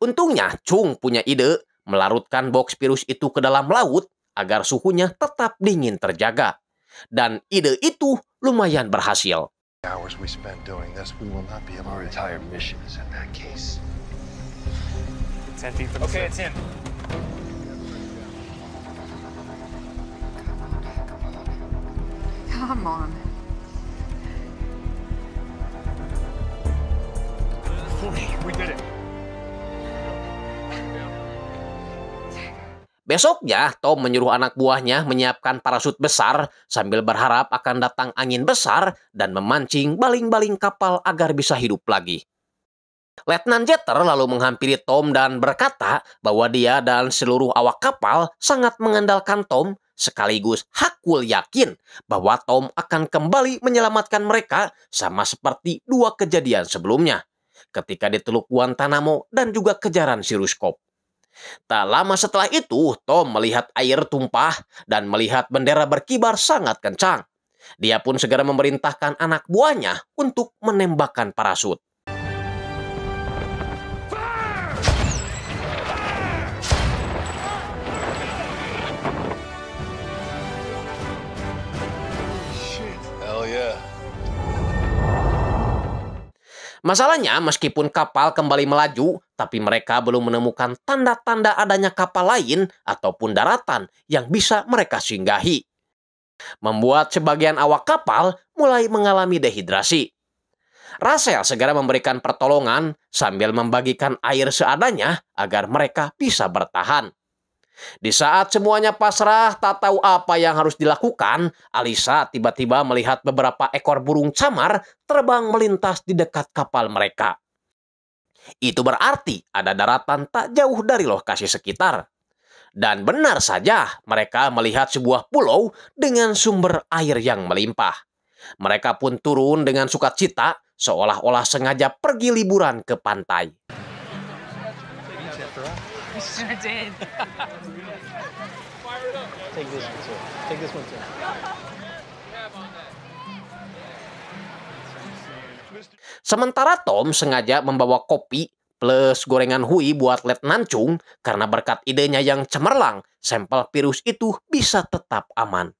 Untungnya Chung punya ide melarutkan box virus itu ke dalam laut agar suhunya tetap dingin terjaga. Dan ide itu lumayan berhasil. Come on. We did it. Besoknya, Tom menyuruh anak buahnya menyiapkan parasut besar sambil berharap akan datang angin besar dan memancing baling-baling kapal agar bisa hidup lagi. Letnan Jeter lalu menghampiri Tom dan berkata bahwa dia dan seluruh awak kapal sangat mengandalkan Tom sekaligus Hakul yakin bahwa Tom akan kembali menyelamatkan mereka sama seperti dua kejadian sebelumnya ketika di Teluk Guantanamo dan juga kejaran Siruskop. Tak lama setelah itu, Tom melihat air tumpah dan melihat bendera berkibar sangat kencang. Dia pun segera memerintahkan anak buahnya untuk menembakkan parasut. Masalahnya, meskipun kapal kembali melaju, tapi mereka belum menemukan tanda-tanda adanya kapal lain ataupun daratan yang bisa mereka singgahi. Membuat sebagian awak kapal mulai mengalami dehidrasi. Rasel segera memberikan pertolongan sambil membagikan air seadanya agar mereka bisa bertahan. Di saat semuanya pasrah, tak tahu apa yang harus dilakukan, Alisa tiba-tiba melihat beberapa ekor burung camar terbang melintas di dekat kapal mereka. Itu berarti ada daratan tak jauh dari lokasi sekitar. Dan benar saja, mereka melihat sebuah pulau dengan sumber air yang melimpah. Mereka pun turun dengan sukacita, seolah-olah sengaja pergi liburan ke pantai sure did. Take this one too. Take this one too. Sementara Tom sengaja membawa kopi plus gorengan hui buat Let Nancung karena berkat idenya yang cemerlang, sampel virus itu bisa tetap aman.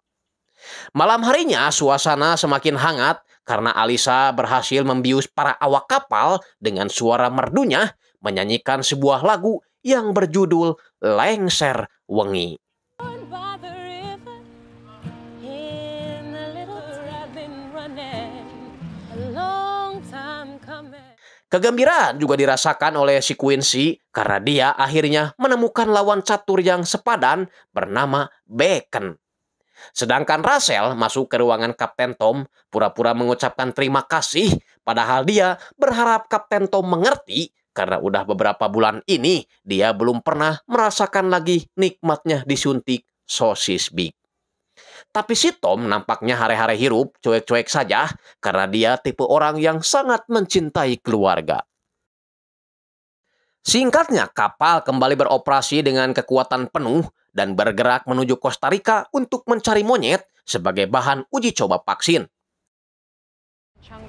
Malam harinya suasana semakin hangat karena Alisa berhasil membius para awak kapal dengan suara merdunya menyanyikan sebuah lagu yang berjudul Lengser Wengi. Kegembiraan juga dirasakan oleh si Quincy karena dia akhirnya menemukan lawan catur yang sepadan bernama Bacon. Sedangkan Russell masuk ke ruangan Kapten Tom pura-pura mengucapkan terima kasih padahal dia berharap Kapten Tom mengerti karena udah beberapa bulan ini dia belum pernah merasakan lagi nikmatnya disuntik sosis big. Tapi si Tom nampaknya hari-hari hirup cuek-cuek saja karena dia tipe orang yang sangat mencintai keluarga. Singkatnya, kapal kembali beroperasi dengan kekuatan penuh dan bergerak menuju Costa Rica untuk mencari monyet sebagai bahan uji coba vaksin. Chang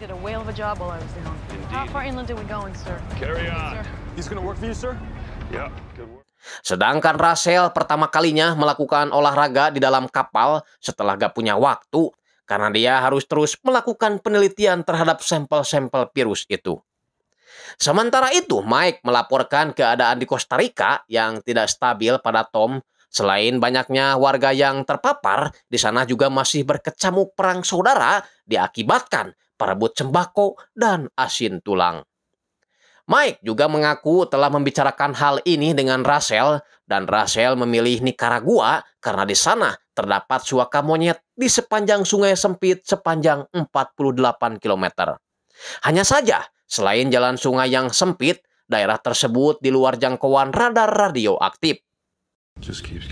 Sedangkan Russell pertama kalinya melakukan olahraga di dalam kapal setelah gak punya waktu karena dia harus terus melakukan penelitian terhadap sampel-sampel virus itu. Sementara itu, Mike melaporkan keadaan di Costa Rica yang tidak stabil pada Tom. Selain banyaknya warga yang terpapar, di sana juga masih berkecamuk perang saudara diakibatkan perebut cembako dan asin tulang. Mike juga mengaku telah membicarakan hal ini dengan Rachel dan Rachel memilih Nicaragua karena di sana terdapat suaka monyet di sepanjang sungai sempit sepanjang 48 km. Hanya saja, selain jalan sungai yang sempit, daerah tersebut di luar jangkauan radar radioaktif. Just keeps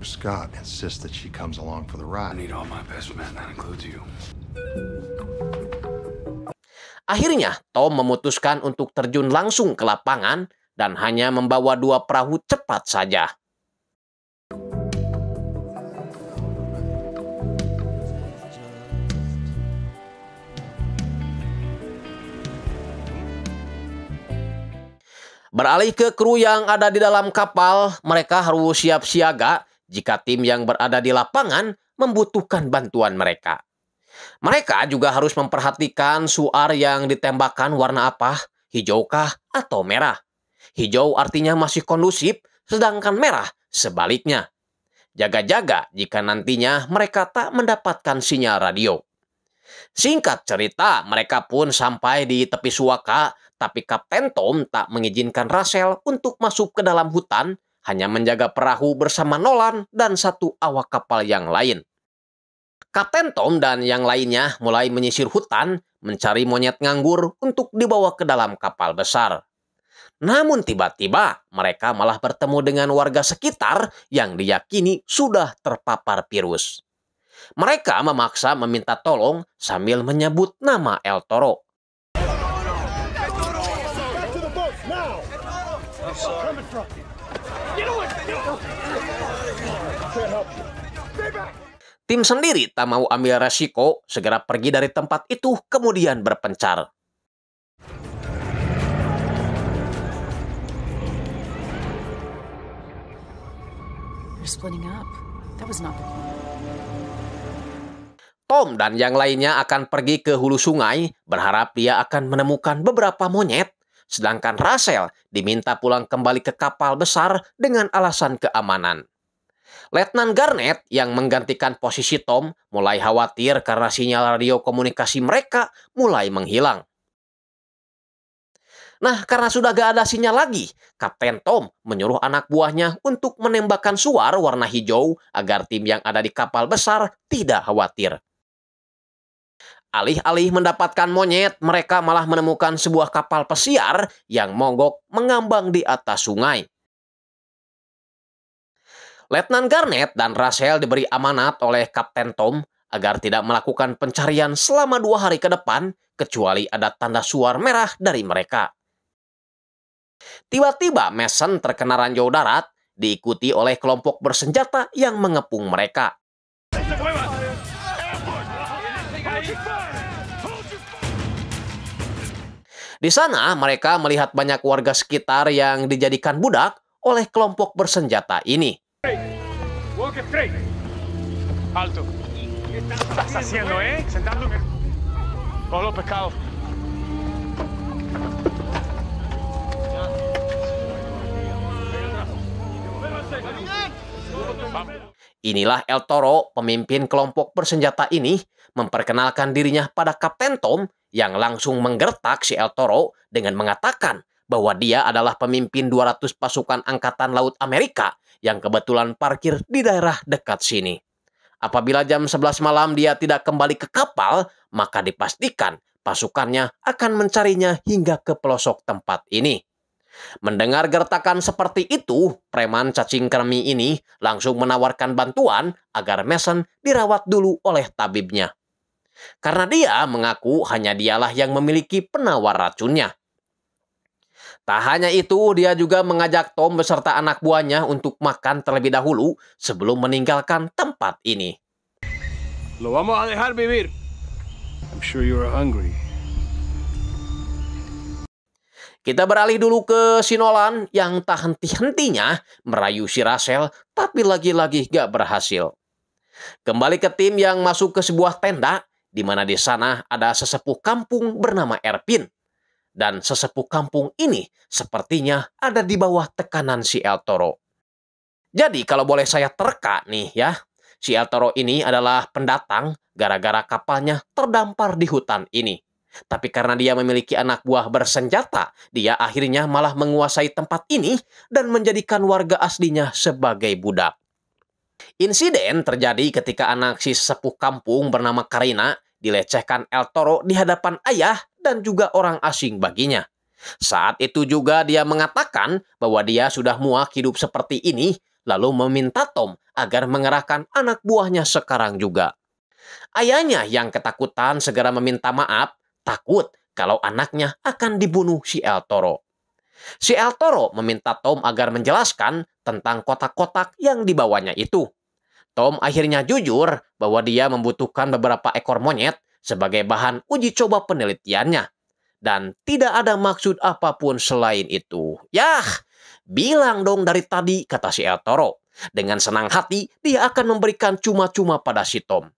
Scott insists that she comes along for the ride. I need all my best men, that includes you. Akhirnya, Tom memutuskan untuk terjun langsung ke lapangan dan hanya membawa dua perahu cepat saja. Beralih ke kru yang ada di dalam kapal, mereka harus siap siaga jika tim yang berada di lapangan membutuhkan bantuan mereka. Mereka juga harus memperhatikan suar yang ditembakkan warna apa, hijaukah atau merah. Hijau artinya masih kondusif, sedangkan merah sebaliknya. Jaga-jaga jika nantinya mereka tak mendapatkan sinyal radio. Singkat cerita, mereka pun sampai di tepi suaka, tapi Kapten Tom tak mengizinkan Russell untuk masuk ke dalam hutan hanya menjaga perahu bersama Nolan dan satu awak kapal yang lain. Kapten Tom dan yang lainnya mulai menyisir hutan mencari monyet nganggur untuk dibawa ke dalam kapal besar. Namun tiba-tiba mereka malah bertemu dengan warga sekitar yang diyakini sudah terpapar virus. Mereka memaksa meminta tolong sambil menyebut nama El Toro. Tim sendiri tak mau ambil resiko segera pergi dari tempat itu kemudian berpencar. Tom dan yang lainnya akan pergi ke hulu sungai berharap dia akan menemukan beberapa monyet. Sedangkan Russell diminta pulang kembali ke kapal besar dengan alasan keamanan. Letnan Garnet yang menggantikan posisi Tom mulai khawatir karena sinyal radio komunikasi mereka mulai menghilang. Nah, karena sudah gak ada sinyal lagi, Kapten Tom menyuruh anak buahnya untuk menembakkan suar warna hijau agar tim yang ada di kapal besar tidak khawatir. Alih-alih mendapatkan monyet, mereka malah menemukan sebuah kapal pesiar yang mogok mengambang di atas sungai. Letnan Garnet dan Rachel diberi amanat oleh Kapten Tom agar tidak melakukan pencarian selama dua hari ke depan kecuali ada tanda suar merah dari mereka. Tiba-tiba Mason terkena ranjau darat diikuti oleh kelompok bersenjata yang mengepung mereka. Di sana mereka melihat banyak warga sekitar yang dijadikan budak oleh kelompok bersenjata ini. Alto. ¿Qué estás haciendo, eh? Todos los pescados. Inilah El Toro, pemimpin kelompok bersenjata ini, memperkenalkan dirinya pada Kapten Tom yang langsung menggertak si El Toro dengan mengatakan bahwa dia adalah pemimpin 200 pasukan Angkatan Laut Amerika yang kebetulan parkir di daerah dekat sini. Apabila jam 11 malam dia tidak kembali ke kapal, maka dipastikan pasukannya akan mencarinya hingga ke pelosok tempat ini. Mendengar gertakan seperti itu, preman cacing kremi ini langsung menawarkan bantuan agar Mason dirawat dulu oleh tabibnya. Karena dia mengaku hanya dialah yang memiliki penawar racunnya. Tak hanya itu, dia juga mengajak Tom beserta anak buahnya untuk makan terlebih dahulu sebelum meninggalkan tempat ini. Lo vamos a dejar vivir. I'm sure you're hungry. Kita beralih dulu ke Sinolan yang tak henti-hentinya merayu si Rasel tapi lagi-lagi gak berhasil. Kembali ke tim yang masuk ke sebuah tenda di mana di sana ada sesepuh kampung bernama Erpin dan sesepuh kampung ini sepertinya ada di bawah tekanan si El Toro. Jadi kalau boleh saya terka nih ya, si El Toro ini adalah pendatang gara-gara kapalnya terdampar di hutan ini. Tapi karena dia memiliki anak buah bersenjata, dia akhirnya malah menguasai tempat ini dan menjadikan warga aslinya sebagai budak. Insiden terjadi ketika anak si sepuh kampung bernama Karina dilecehkan El Toro di hadapan ayah dan juga orang asing baginya. Saat itu juga dia mengatakan bahwa dia sudah muak hidup seperti ini, lalu meminta Tom agar mengerahkan anak buahnya sekarang juga. Ayahnya yang ketakutan segera meminta maaf, takut kalau anaknya akan dibunuh si El Toro. Si El Toro meminta Tom agar menjelaskan tentang kotak-kotak yang dibawanya itu. Tom akhirnya jujur bahwa dia membutuhkan beberapa ekor monyet sebagai bahan uji coba penelitiannya. Dan tidak ada maksud apapun selain itu. Yah, bilang dong dari tadi, kata si El Toro. Dengan senang hati, dia akan memberikan cuma-cuma pada si Tom.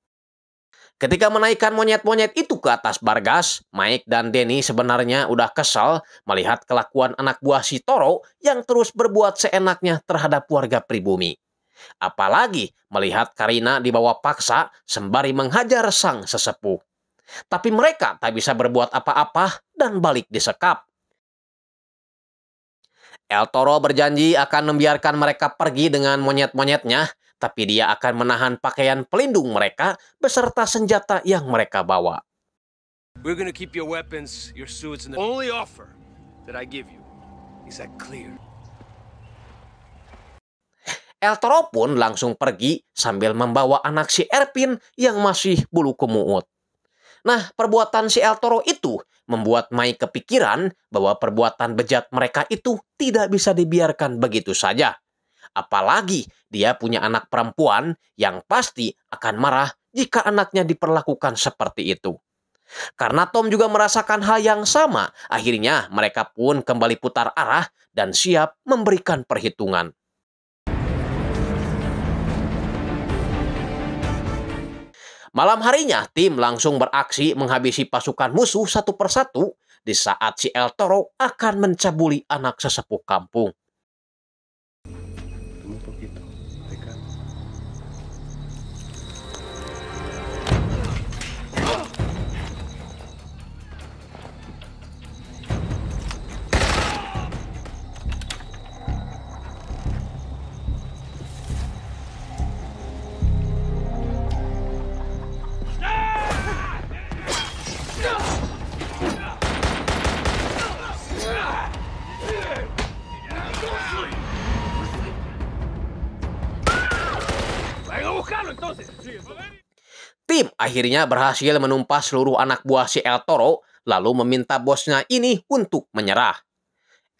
Ketika menaikkan monyet-monyet itu ke atas Bargas, Mike dan Denny sebenarnya udah kesal melihat kelakuan anak buah si Toro yang terus berbuat seenaknya terhadap warga pribumi. Apalagi melihat Karina dibawa paksa sembari menghajar sang sesepuh. Tapi mereka tak bisa berbuat apa-apa dan balik disekap. El Toro berjanji akan membiarkan mereka pergi dengan monyet-monyetnya, tapi dia akan menahan pakaian pelindung mereka beserta senjata yang mereka bawa. We're gonna keep your weapons, your suits, and the only offer that I give you is that clear. El Toro pun langsung pergi sambil membawa anak si Erpin yang masih bulu kemuut. Nah, perbuatan si El Toro itu membuat Mai kepikiran bahwa perbuatan bejat mereka itu tidak bisa dibiarkan begitu saja. Apalagi dia punya anak perempuan yang pasti akan marah jika anaknya diperlakukan seperti itu. Karena Tom juga merasakan hal yang sama, akhirnya mereka pun kembali putar arah dan siap memberikan perhitungan. Malam harinya, tim langsung beraksi menghabisi pasukan musuh satu persatu di saat si El Toro akan mencabuli anak sesepuh kampung. Tim akhirnya berhasil menumpas seluruh anak buah si El Toro, lalu meminta bosnya ini untuk menyerah.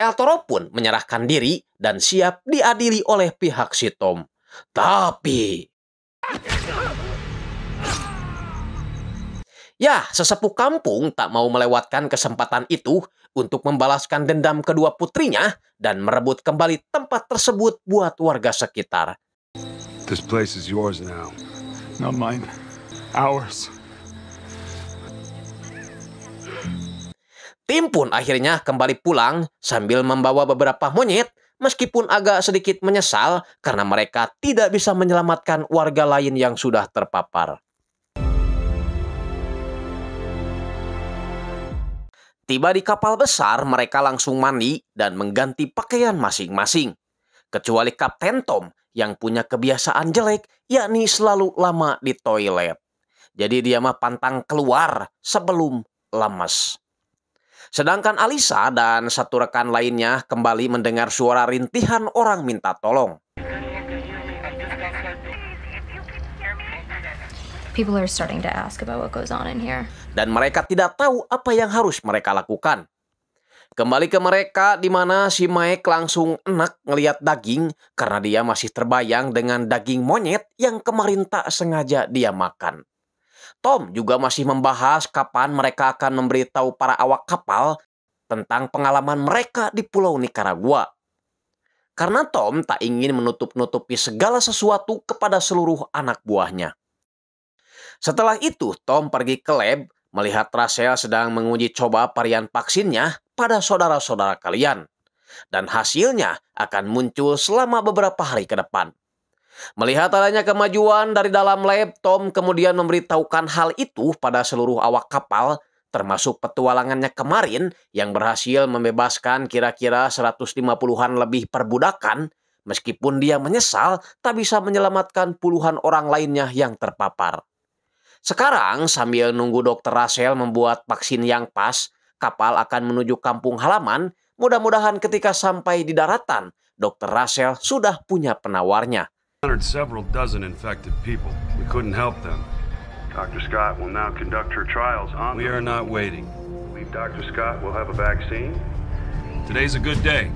El Toro pun menyerahkan diri dan siap diadili oleh pihak si Tom. Tapi... Ya, sesepuh kampung tak mau melewatkan kesempatan itu untuk membalaskan dendam kedua putrinya dan merebut kembali tempat tersebut buat warga sekitar. This place is yours now, not mine. Hours. Tim pun akhirnya kembali pulang sambil membawa beberapa monyet meskipun agak sedikit menyesal karena mereka tidak bisa menyelamatkan warga lain yang sudah terpapar. Tiba di kapal besar, mereka langsung mandi dan mengganti pakaian masing-masing. Kecuali Kapten Tom yang punya kebiasaan jelek, yakni selalu lama di toilet. Jadi dia mah pantang keluar sebelum lemes. Sedangkan Alisa dan satu rekan lainnya kembali mendengar suara rintihan orang minta tolong. People are starting to ask about what goes on in here. Dan mereka tidak tahu apa yang harus mereka lakukan. Kembali ke mereka di mana si Mike langsung enak ngelihat daging karena dia masih terbayang dengan daging monyet yang kemarin tak sengaja dia makan. Tom juga masih membahas kapan mereka akan memberitahu para awak kapal tentang pengalaman mereka di Pulau Nicaragua. Karena Tom tak ingin menutup-nutupi segala sesuatu kepada seluruh anak buahnya. Setelah itu, Tom pergi ke lab melihat Rachel sedang menguji coba varian vaksinnya pada saudara-saudara kalian. Dan hasilnya akan muncul selama beberapa hari ke depan. Melihat adanya kemajuan dari dalam lab, Tom kemudian memberitahukan hal itu pada seluruh awak kapal, termasuk petualangannya kemarin yang berhasil membebaskan kira-kira 150-an lebih perbudakan, meskipun dia menyesal tak bisa menyelamatkan puluhan orang lainnya yang terpapar. Sekarang sambil nunggu dokter Rasel membuat vaksin yang pas, kapal akan menuju kampung halaman. Mudah-mudahan ketika sampai di daratan, dokter Rasel sudah punya penawarnya encountered several dozen infected people. We couldn't help them. Dr. Scott will now conduct her trials on. We are not waiting. believe Dr. Scott will have a vaccine. Today's a good day.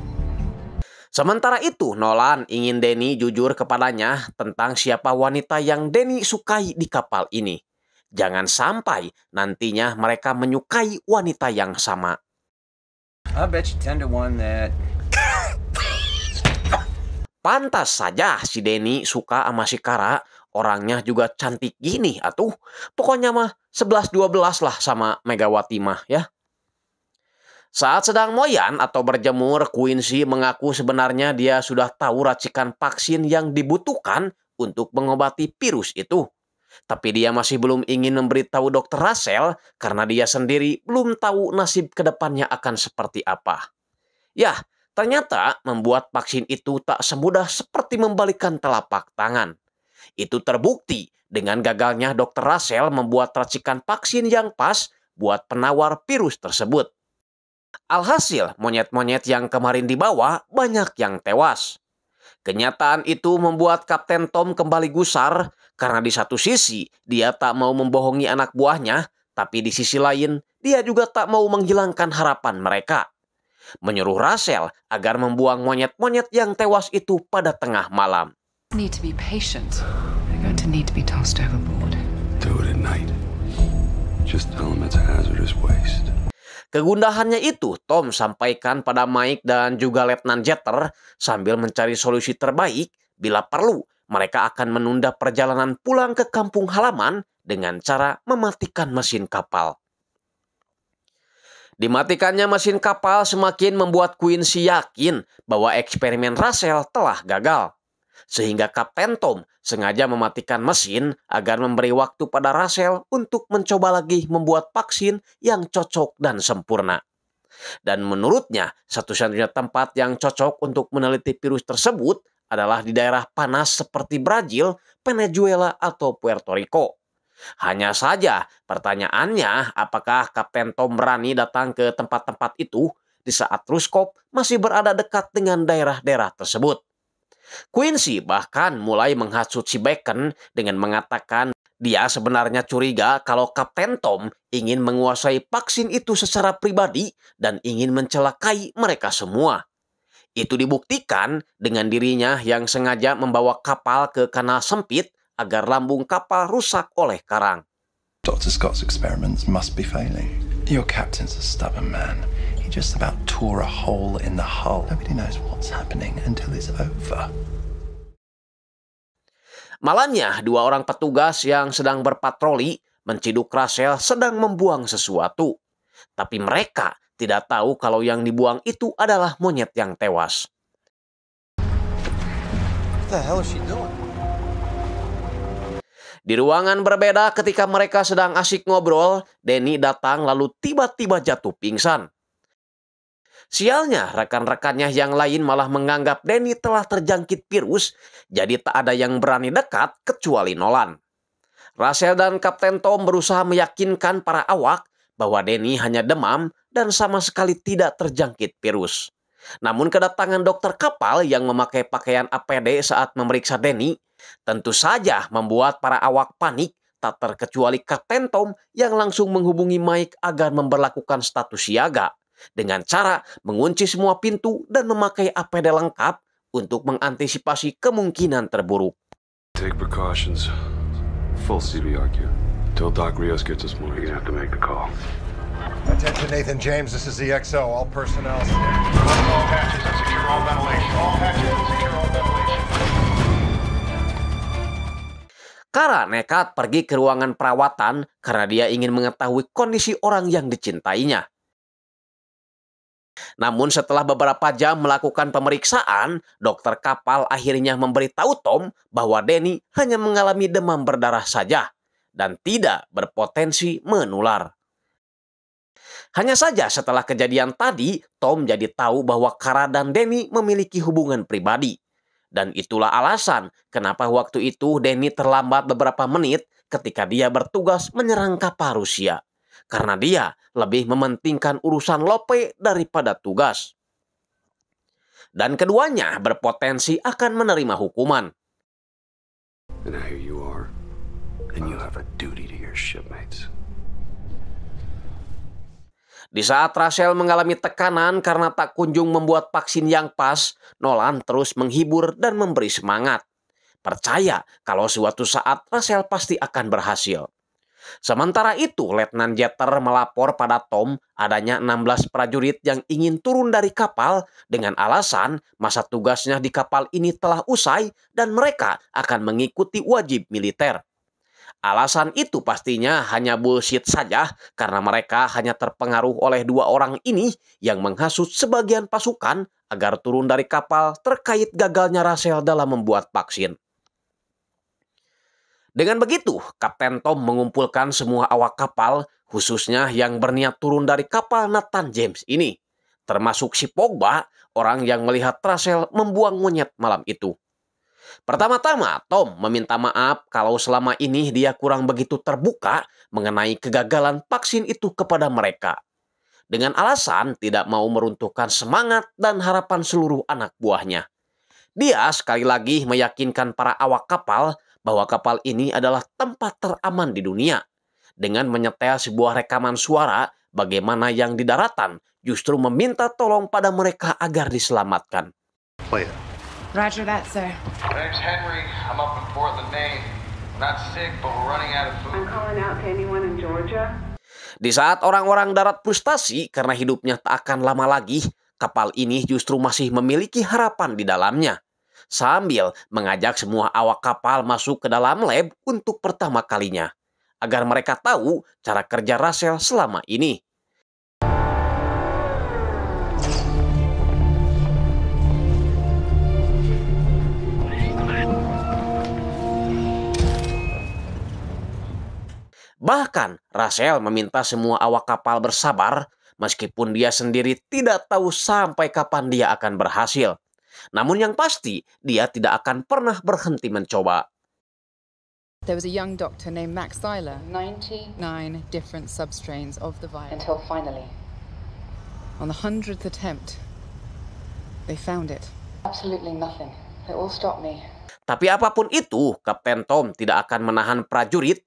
Sementara itu, Nolan ingin Denny jujur kepadanya tentang siapa wanita yang Denny sukai di kapal ini. Jangan sampai nantinya mereka menyukai wanita yang sama. I bet you 10 to 1 that Pantas saja si Denny suka sama si Kara, orangnya juga cantik gini atuh. Pokoknya mah 11-12 lah sama Megawati mah ya. Saat sedang moyan atau berjemur, Quincy mengaku sebenarnya dia sudah tahu racikan vaksin yang dibutuhkan untuk mengobati virus itu. Tapi dia masih belum ingin memberitahu dokter Russell karena dia sendiri belum tahu nasib kedepannya akan seperti apa. ya Ternyata membuat vaksin itu tak semudah seperti membalikkan telapak tangan. Itu terbukti dengan gagalnya Dr. Russell membuat racikan vaksin yang pas buat penawar virus tersebut. Alhasil, monyet-monyet yang kemarin dibawa banyak yang tewas. Kenyataan itu membuat Kapten Tom kembali gusar karena di satu sisi dia tak mau membohongi anak buahnya, tapi di sisi lain dia juga tak mau menghilangkan harapan mereka menyuruh Rasel agar membuang monyet-monyet yang tewas itu pada tengah malam. Kegundahannya itu Tom sampaikan pada Mike dan juga Letnan Jeter sambil mencari solusi terbaik bila perlu mereka akan menunda perjalanan pulang ke kampung halaman dengan cara mematikan mesin kapal. Dimatikannya mesin kapal semakin membuat Quincy yakin bahwa eksperimen Russell telah gagal. Sehingga Kapten Tom sengaja mematikan mesin agar memberi waktu pada Russell untuk mencoba lagi membuat vaksin yang cocok dan sempurna. Dan menurutnya, satu-satunya tempat yang cocok untuk meneliti virus tersebut adalah di daerah panas seperti Brazil, Venezuela, atau Puerto Rico. Hanya saja pertanyaannya apakah Kapten Tom berani datang ke tempat-tempat itu di saat Ruskop masih berada dekat dengan daerah-daerah tersebut. Quincy bahkan mulai menghasut si Bacon dengan mengatakan dia sebenarnya curiga kalau Kapten Tom ingin menguasai vaksin itu secara pribadi dan ingin mencelakai mereka semua. Itu dibuktikan dengan dirinya yang sengaja membawa kapal ke kanal sempit agar lambung kapal rusak oleh karang. Dr. Scott's experiments must be failing. Your captain's a stubborn man. He just about tore a hole in the hull. Nobody knows what's happening until it's over. Malamnya, dua orang petugas yang sedang berpatroli menciduk Rachel sedang membuang sesuatu. Tapi mereka tidak tahu kalau yang dibuang itu adalah monyet yang tewas. What the hell is she doing? Di ruangan berbeda ketika mereka sedang asik ngobrol, Denny datang lalu tiba-tiba jatuh pingsan. Sialnya, rekan-rekannya yang lain malah menganggap Denny telah terjangkit virus, jadi tak ada yang berani dekat kecuali Nolan. Rasel dan Kapten Tom berusaha meyakinkan para awak bahwa Denny hanya demam dan sama sekali tidak terjangkit virus. Namun kedatangan dokter kapal yang memakai pakaian APD saat memeriksa Denny Tentu saja membuat para awak panik tak terkecuali Kapten Tom yang langsung menghubungi Mike agar memperlakukan status siaga dengan cara mengunci semua pintu dan memakai APD lengkap untuk mengantisipasi kemungkinan terburuk. Take precautions. Full CBRQ. Till Doc Rios gets us moving, you have to make the call. Attention Nathan James, this is the XO. All personnel. All hatches and secure all ventilation. All hatches and secure all ventilation. Kara nekat pergi ke ruangan perawatan karena dia ingin mengetahui kondisi orang yang dicintainya. Namun setelah beberapa jam melakukan pemeriksaan, dokter kapal akhirnya memberitahu Tom bahwa Denny hanya mengalami demam berdarah saja dan tidak berpotensi menular. Hanya saja setelah kejadian tadi, Tom jadi tahu bahwa Kara dan Denny memiliki hubungan pribadi. Dan itulah alasan kenapa waktu itu Denny terlambat beberapa menit ketika dia bertugas menyerang kapal Rusia. Karena dia lebih mementingkan urusan Lope daripada tugas. Dan keduanya berpotensi akan menerima hukuman. And here you are, and you have a duty to your shipmates. Di saat Rachel mengalami tekanan karena tak kunjung membuat vaksin yang pas, Nolan terus menghibur dan memberi semangat. Percaya kalau suatu saat Rachel pasti akan berhasil. Sementara itu, Letnan Jeter melapor pada Tom adanya 16 prajurit yang ingin turun dari kapal dengan alasan masa tugasnya di kapal ini telah usai dan mereka akan mengikuti wajib militer. Alasan itu pastinya hanya bullshit saja karena mereka hanya terpengaruh oleh dua orang ini yang menghasut sebagian pasukan agar turun dari kapal terkait gagalnya Rasel dalam membuat vaksin. Dengan begitu, Kapten Tom mengumpulkan semua awak kapal, khususnya yang berniat turun dari kapal Nathan James ini, termasuk si Pogba, orang yang melihat Rasel membuang monyet malam itu. Pertama-tama, Tom meminta maaf kalau selama ini dia kurang begitu terbuka mengenai kegagalan vaksin itu kepada mereka. Dengan alasan tidak mau meruntuhkan semangat dan harapan seluruh anak buahnya. Dia sekali lagi meyakinkan para awak kapal bahwa kapal ini adalah tempat teraman di dunia. Dengan menyetel sebuah rekaman suara bagaimana yang di daratan justru meminta tolong pada mereka agar diselamatkan. Oh ya, Roger that, sir. My name's Henry. I'm up in Portland, Maine. We're not sick, but we're running out of food. I'm calling out to anyone in Georgia. Di saat orang-orang darat frustasi karena hidupnya tak akan lama lagi, kapal ini justru masih memiliki harapan di dalamnya. Sambil mengajak semua awak kapal masuk ke dalam lab untuk pertama kalinya. Agar mereka tahu cara kerja Rasel selama ini. Bahkan Rasel meminta semua awak kapal bersabar meskipun dia sendiri tidak tahu sampai kapan dia akan berhasil. Namun yang pasti, dia tidak akan pernah berhenti mencoba. There was a young doctor named Max Seiler. 99 different substrains of the virus. Until finally. On the hundredth attempt, they found it. Absolutely nothing. It all stopped me. Tapi apapun itu, Kapten Tom tidak akan menahan prajurit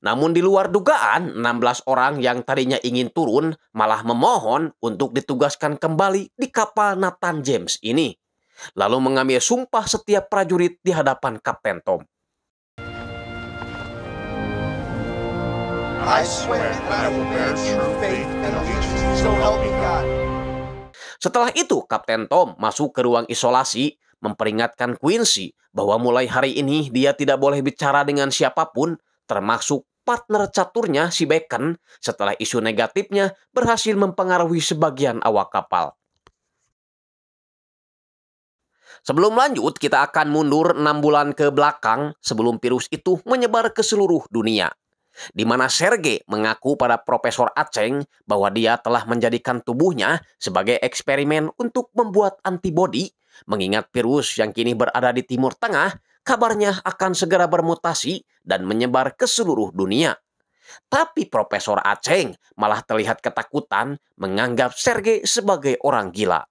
Namun di luar dugaan, 16 orang yang tadinya ingin turun malah memohon untuk ditugaskan kembali di kapal Nathan James ini. Lalu mengambil sumpah setiap prajurit di hadapan Kapten Tom. Setelah itu, Kapten Tom masuk ke ruang isolasi, memperingatkan Quincy bahwa mulai hari ini dia tidak boleh bicara dengan siapapun termasuk partner caturnya si Bacon setelah isu negatifnya berhasil mempengaruhi sebagian awak kapal. Sebelum lanjut, kita akan mundur 6 bulan ke belakang sebelum virus itu menyebar ke seluruh dunia. Di mana Sergei mengaku pada Profesor Aceng bahwa dia telah menjadikan tubuhnya sebagai eksperimen untuk membuat antibodi mengingat virus yang kini berada di Timur Tengah kabarnya akan segera bermutasi dan menyebar ke seluruh dunia. Tapi Profesor Aceng malah terlihat ketakutan menganggap Sergei sebagai orang gila.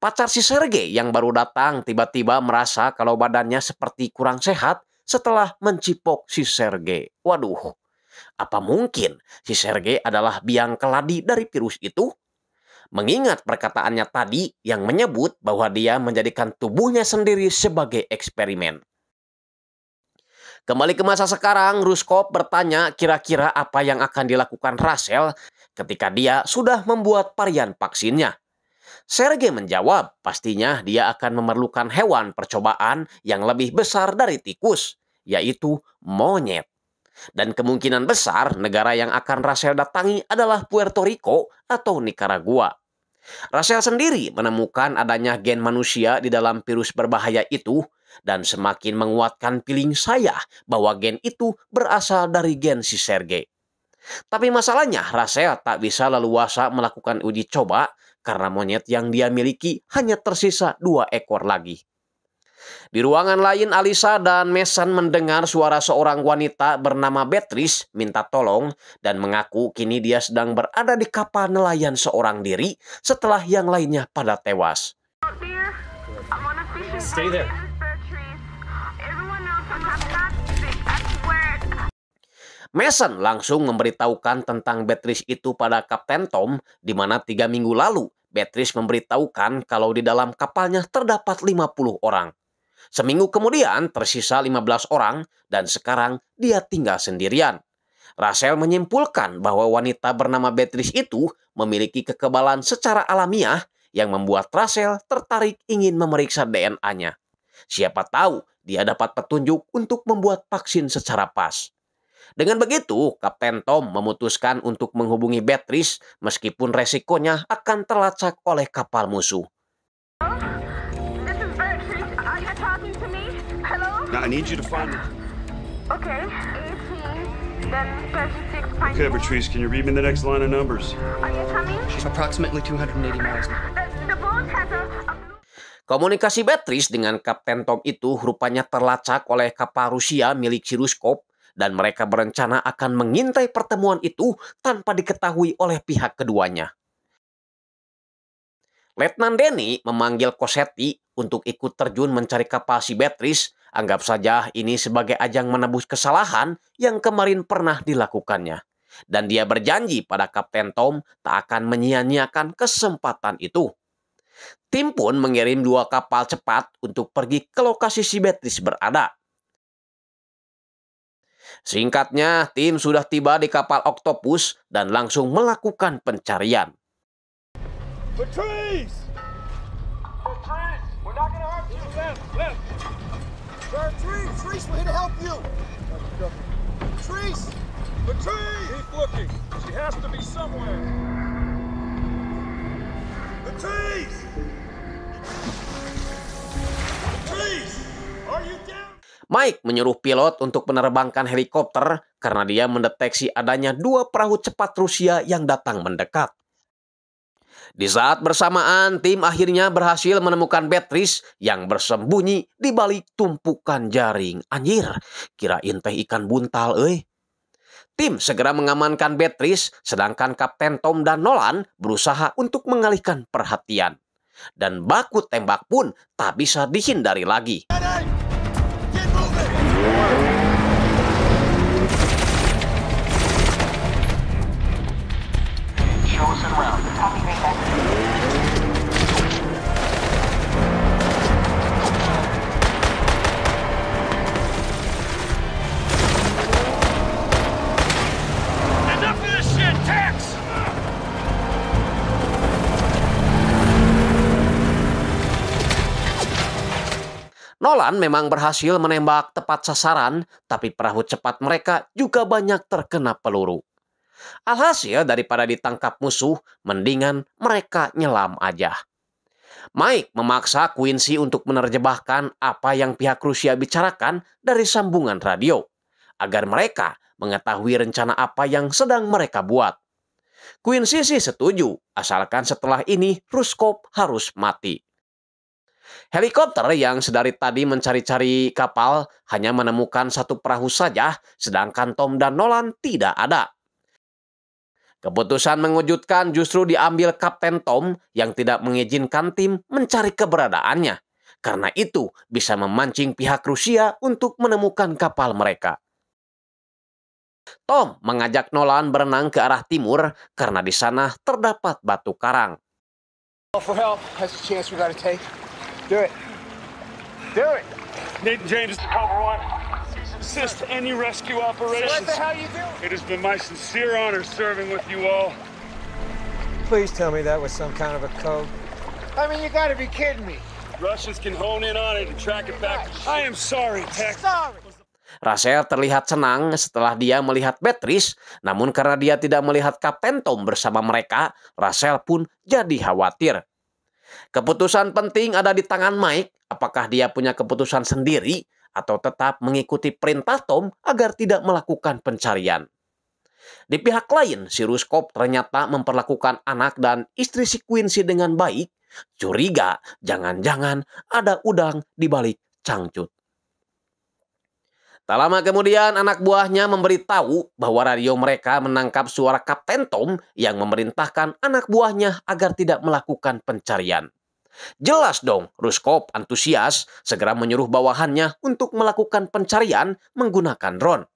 Pacar si Sergei yang baru datang tiba-tiba merasa kalau badannya seperti kurang sehat setelah mencipok si Sergei. Waduh, apa mungkin si Sergei adalah biang keladi dari virus itu? Mengingat perkataannya tadi yang menyebut bahwa dia menjadikan tubuhnya sendiri sebagai eksperimen. Kembali ke masa sekarang, Ruskov bertanya kira-kira apa yang akan dilakukan Russell ketika dia sudah membuat varian vaksinnya. Sergei menjawab, pastinya dia akan memerlukan hewan percobaan yang lebih besar dari tikus, yaitu monyet. Dan kemungkinan besar negara yang akan Rasel datangi adalah Puerto Rico atau Nicaragua. Rasel sendiri menemukan adanya gen manusia di dalam virus berbahaya itu dan semakin menguatkan feeling saya bahwa gen itu berasal dari gen si Sergei. Tapi masalahnya Rasel tak bisa leluasa melakukan uji coba karena monyet yang dia miliki hanya tersisa dua ekor lagi. Di ruangan lain, Alisa dan Mason mendengar suara seorang wanita bernama Beatrice minta tolong dan mengaku kini dia sedang berada di kapal nelayan seorang diri setelah yang lainnya pada tewas. Mason langsung memberitahukan tentang Beatrice itu pada Kapten Tom, di mana tiga minggu lalu Beatrice memberitahukan kalau di dalam kapalnya terdapat 50 orang. Seminggu kemudian tersisa 15 orang dan sekarang dia tinggal sendirian. Rasel menyimpulkan bahwa wanita bernama Beatrice itu memiliki kekebalan secara alamiah yang membuat Rasel tertarik ingin memeriksa DNA-nya. Siapa tahu dia dapat petunjuk untuk membuat vaksin secara pas. Dengan begitu, Kapten Tom memutuskan untuk menghubungi Beatrice meskipun resikonya akan terlacak oleh kapal musuh. I need you to find me. Okay, 18, then 36 Okay, Patrice, can you read me the next line of numbers? Are you coming? She's approximately 280 miles now. Uh, Komunikasi Beatrice dengan Kapten Tom itu rupanya terlacak oleh kapal Rusia milik Siruskop dan mereka berencana akan mengintai pertemuan itu tanpa diketahui oleh pihak keduanya. Letnan Denny memanggil Kosetti untuk ikut terjun mencari kapal si Beatrice Anggap saja ini sebagai ajang menebus kesalahan yang kemarin pernah dilakukannya. Dan dia berjanji pada Kapten Tom tak akan menyia-nyiakan kesempatan itu. Tim pun mengirim dua kapal cepat untuk pergi ke lokasi si Beatrice berada. Singkatnya, tim sudah tiba di kapal Octopus dan langsung melakukan pencarian. Patrice! Sir, Trees! Trees, we're here to help you! Trees! Latrice! Keep looking. She has to be somewhere. Latrice! Latrice! Are you down? Mike menyuruh pilot untuk menerbangkan helikopter karena dia mendeteksi adanya dua perahu cepat Rusia yang datang mendekat. Di saat bersamaan, tim akhirnya berhasil menemukan Beatrice yang bersembunyi di balik tumpukan jaring. Anjir, kirain teh ikan buntal eh. Tim segera mengamankan Beatrice, sedangkan Kapten Tom dan Nolan berusaha untuk mengalihkan perhatian. Dan baku tembak pun tak bisa dihindari lagi. Nolan memang berhasil menembak tepat sasaran, tapi perahu cepat mereka juga banyak terkena peluru. Alhasil daripada ditangkap musuh, mendingan mereka nyelam aja. Mike memaksa Quincy untuk menerjemahkan apa yang pihak Rusia bicarakan dari sambungan radio, agar mereka mengetahui rencana apa yang sedang mereka buat. Quincy sih setuju, asalkan setelah ini Ruskop harus mati. Helikopter yang sedari tadi mencari-cari kapal hanya menemukan satu perahu saja, sedangkan Tom dan Nolan tidak ada. Keputusan mengejutkan justru diambil Kapten Tom yang tidak mengizinkan tim mencari keberadaannya. Karena itu bisa memancing pihak Rusia untuk menemukan kapal mereka. Tom mengajak Nolan berenang ke arah timur karena di sana terdapat batu karang. Do it. Do it. Nathan James, Cobra One. Assist any rescue operations. So what the hell you do? It has been my sincere honor serving with you all. Please tell me that was some kind of a code. I mean, you gotta be kidding me. Russians can hone in on it and track it back. I am sorry, Tech. Sorry. Rachel terlihat senang setelah dia melihat Beatrice, namun karena dia tidak melihat Kapten Tom bersama mereka, Rachel pun jadi khawatir. Keputusan penting ada di tangan Mike, apakah dia punya keputusan sendiri atau tetap mengikuti perintah Tom agar tidak melakukan pencarian. Di pihak lain, si Ruskop ternyata memperlakukan anak dan istri si Quincy dengan baik. Curiga, jangan-jangan ada udang di balik cangcut. Tak lama kemudian anak buahnya memberitahu bahwa radio mereka menangkap suara Kapten Tom yang memerintahkan anak buahnya agar tidak melakukan pencarian. Jelas dong, Ruskop antusias segera menyuruh bawahannya untuk melakukan pencarian menggunakan drone.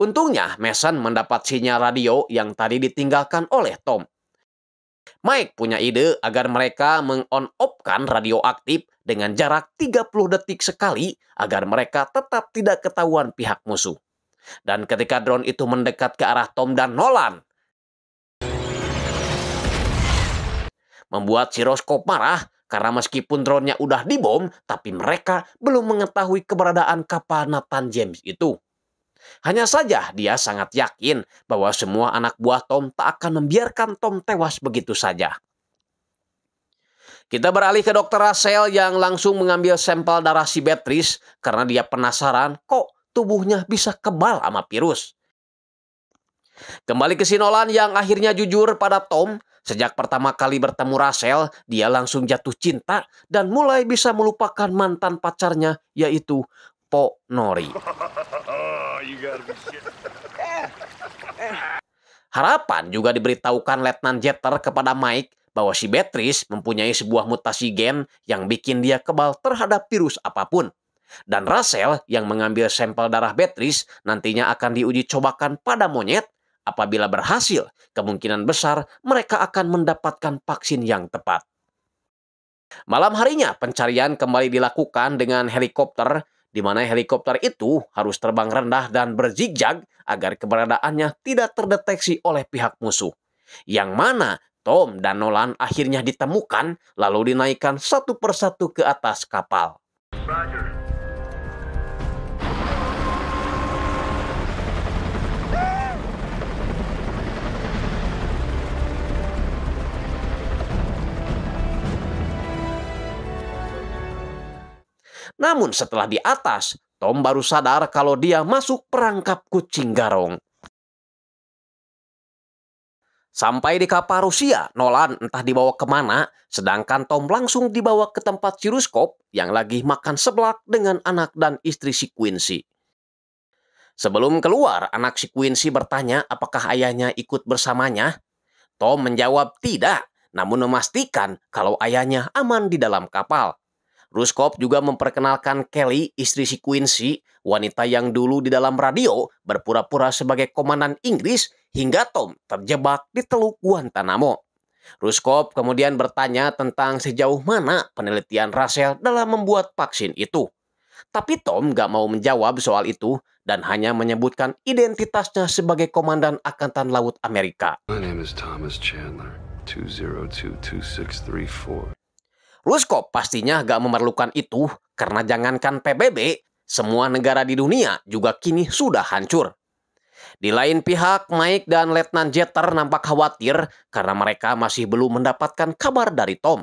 Untungnya Mason mendapat sinyal radio yang tadi ditinggalkan oleh Tom. Mike punya ide agar mereka mengon kan radio aktif dengan jarak 30 detik sekali agar mereka tetap tidak ketahuan pihak musuh. Dan ketika drone itu mendekat ke arah Tom dan Nolan, membuat si Roscoe marah karena meskipun drone-nya udah dibom, tapi mereka belum mengetahui keberadaan kapal Nathan James itu. Hanya saja dia sangat yakin bahwa semua anak buah Tom tak akan membiarkan Tom tewas begitu saja. Kita beralih ke dokter Rasel yang langsung mengambil sampel darah si Beatrice karena dia penasaran kok tubuhnya bisa kebal sama virus. Kembali ke Sinolan yang akhirnya jujur pada Tom, sejak pertama kali bertemu Rasel, dia langsung jatuh cinta dan mulai bisa melupakan mantan pacarnya yaitu Po Nori. Harapan juga diberitahukan Letnan Jeter kepada Mike bahwa si Beatrice mempunyai sebuah mutasi gen yang bikin dia kebal terhadap virus apapun. Dan Russell yang mengambil sampel darah Beatrice nantinya akan diuji cobakan pada monyet. Apabila berhasil, kemungkinan besar mereka akan mendapatkan vaksin yang tepat. Malam harinya, pencarian kembali dilakukan dengan helikopter, di mana helikopter itu harus terbang rendah dan berzigzag agar keberadaannya tidak terdeteksi oleh pihak musuh yang mana Tom dan Nolan akhirnya ditemukan lalu dinaikkan satu persatu ke atas kapal. Namun setelah di atas, Tom baru sadar kalau dia masuk perangkap kucing garong. Sampai di kapal Rusia, Nolan entah dibawa kemana, sedangkan Tom langsung dibawa ke tempat siruskop yang lagi makan seblak dengan anak dan istri si Quincy. Sebelum keluar, anak si Quincy bertanya apakah ayahnya ikut bersamanya. Tom menjawab tidak, namun memastikan kalau ayahnya aman di dalam kapal. Ruskop juga memperkenalkan Kelly, istri si Quincy, wanita yang dulu di dalam radio berpura-pura sebagai komandan Inggris hingga Tom terjebak di Teluk Guantanamo. Ruskop kemudian bertanya tentang sejauh mana penelitian Russell dalam membuat vaksin itu. Tapi Tom gak mau menjawab soal itu dan hanya menyebutkan identitasnya sebagai Komandan Angkatan Laut Amerika. My name is Thomas Chandler, 202 Rusko pastinya gak memerlukan itu karena jangankan PBB, semua negara di dunia juga kini sudah hancur. Di lain pihak, Mike dan Letnan Jeter nampak khawatir karena mereka masih belum mendapatkan kabar dari Tom.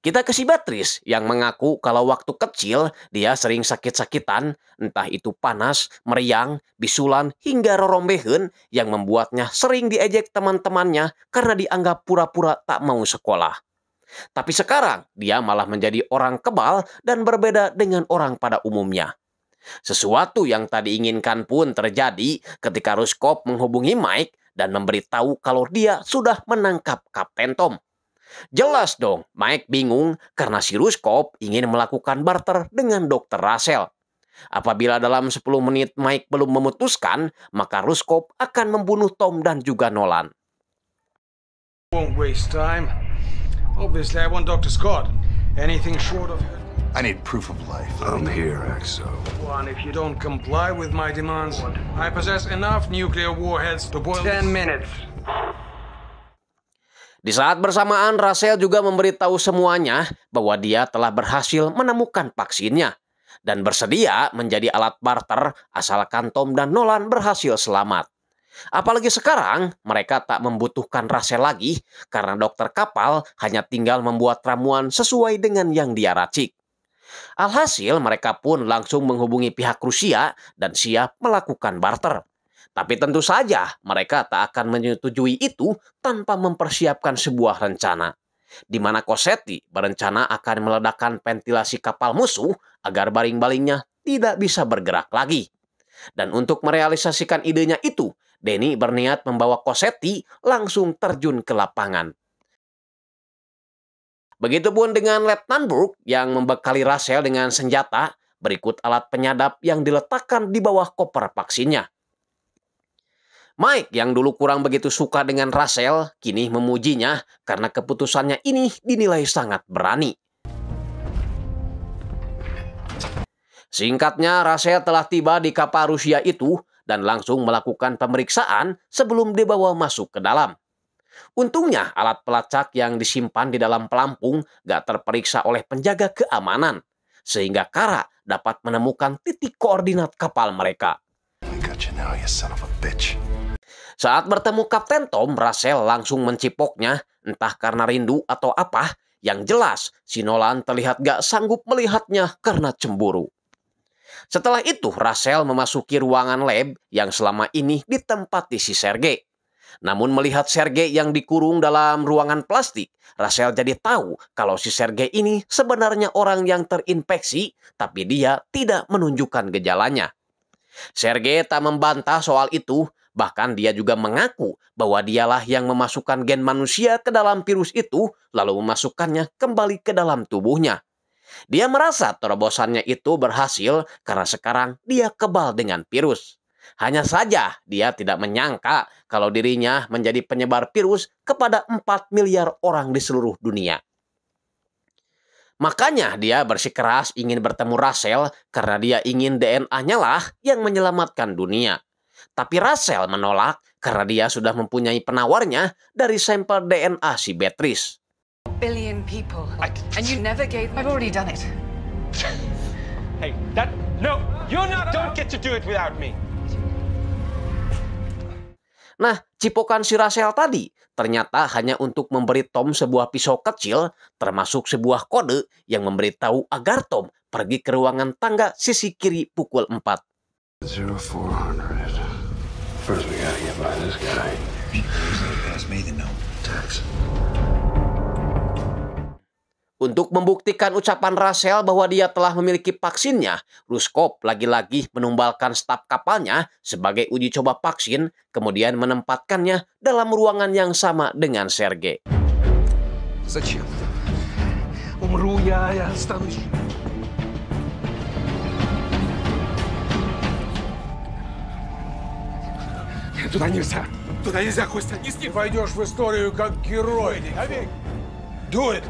Kita ke si Batris yang mengaku kalau waktu kecil dia sering sakit-sakitan, entah itu panas, meriang, bisulan, hingga rorombehen yang membuatnya sering diejek teman-temannya karena dianggap pura-pura tak mau sekolah. Tapi sekarang dia malah menjadi orang kebal dan berbeda dengan orang pada umumnya. Sesuatu yang tadi inginkan pun terjadi ketika Ruskop menghubungi Mike dan memberitahu kalau dia sudah menangkap Kapten Tom. Jelas dong, Mike bingung karena si Ruskop ingin melakukan barter dengan Dr. Russell. Apabila dalam 10 menit Mike belum memutuskan, maka Ruskop akan membunuh Tom dan juga Nolan. Obviously, I want Dr. Scott. Anything short of her. I need proof of life. I'm here, Axo. One, if you don't comply with my demands, I possess enough nuclear warheads to boil. Ten minutes. Di saat bersamaan, Rasel juga memberitahu semuanya bahwa dia telah berhasil menemukan vaksinnya dan bersedia menjadi alat barter asalkan Tom dan Nolan berhasil selamat. Apalagi sekarang, mereka tak membutuhkan rasa lagi karena dokter kapal hanya tinggal membuat ramuan sesuai dengan yang dia racik. Alhasil mereka pun langsung menghubungi pihak Rusia dan siap melakukan barter. Tapi tentu saja mereka tak akan menyetujui itu tanpa mempersiapkan sebuah rencana. Di mana Kosetti berencana akan meledakkan ventilasi kapal musuh agar baling balingnya tidak bisa bergerak lagi. Dan untuk merealisasikan idenya itu, Denny berniat membawa Kosetti langsung terjun ke lapangan. Begitupun dengan Letnan Brook yang membekali Russell dengan senjata, berikut alat penyadap yang diletakkan di bawah koper vaksinnya. Mike yang dulu kurang begitu suka dengan Russell, kini memujinya karena keputusannya ini dinilai sangat berani. Singkatnya, Russell telah tiba di kapal Rusia itu dan langsung melakukan pemeriksaan sebelum dibawa masuk ke dalam. Untungnya alat pelacak yang disimpan di dalam pelampung gak terperiksa oleh penjaga keamanan, sehingga Kara dapat menemukan titik koordinat kapal mereka. Saat bertemu Kapten Tom, Russell langsung mencipoknya, entah karena rindu atau apa, yang jelas si Nolan terlihat gak sanggup melihatnya karena cemburu. Setelah itu, Rasel memasuki ruangan lab yang selama ini ditempati si Sergei. Namun melihat Sergei yang dikurung dalam ruangan plastik, Rasel jadi tahu kalau si Sergei ini sebenarnya orang yang terinfeksi, tapi dia tidak menunjukkan gejalanya. Sergei tak membantah soal itu, bahkan dia juga mengaku bahwa dialah yang memasukkan gen manusia ke dalam virus itu, lalu memasukkannya kembali ke dalam tubuhnya. Dia merasa terobosannya itu berhasil karena sekarang dia kebal dengan virus. Hanya saja dia tidak menyangka kalau dirinya menjadi penyebar virus kepada 4 miliar orang di seluruh dunia. Makanya dia bersikeras ingin bertemu Russell karena dia ingin DNA-nya lah yang menyelamatkan dunia. Tapi Russell menolak karena dia sudah mempunyai penawarnya dari sampel DNA si Beatrice billion people. I and you never gave. me. I've already done it. hey, that. No, You're not. don't get to do it without me. Nah, cipokan si Rachel tadi ternyata hanya untuk memberi Tom sebuah pisau kecil, termasuk sebuah kode yang memberitahu agar Tom pergi ke ruangan tangga sisi kiri pukul 4. 0400. First we gotta get by this guy. Untuk membuktikan ucapan Rasel bahwa dia telah memiliki vaksinnya, Ruskov lagi-lagi menumbalkan staf kapalnya sebagai uji coba vaksin, kemudian menempatkannya dalam ruangan yang sama dengan Sergei. Зачем? Умру я, я останусь. Нет, туда нельзя. Туда нельзя, Костя, не с ним. Войдешь в историю Do it.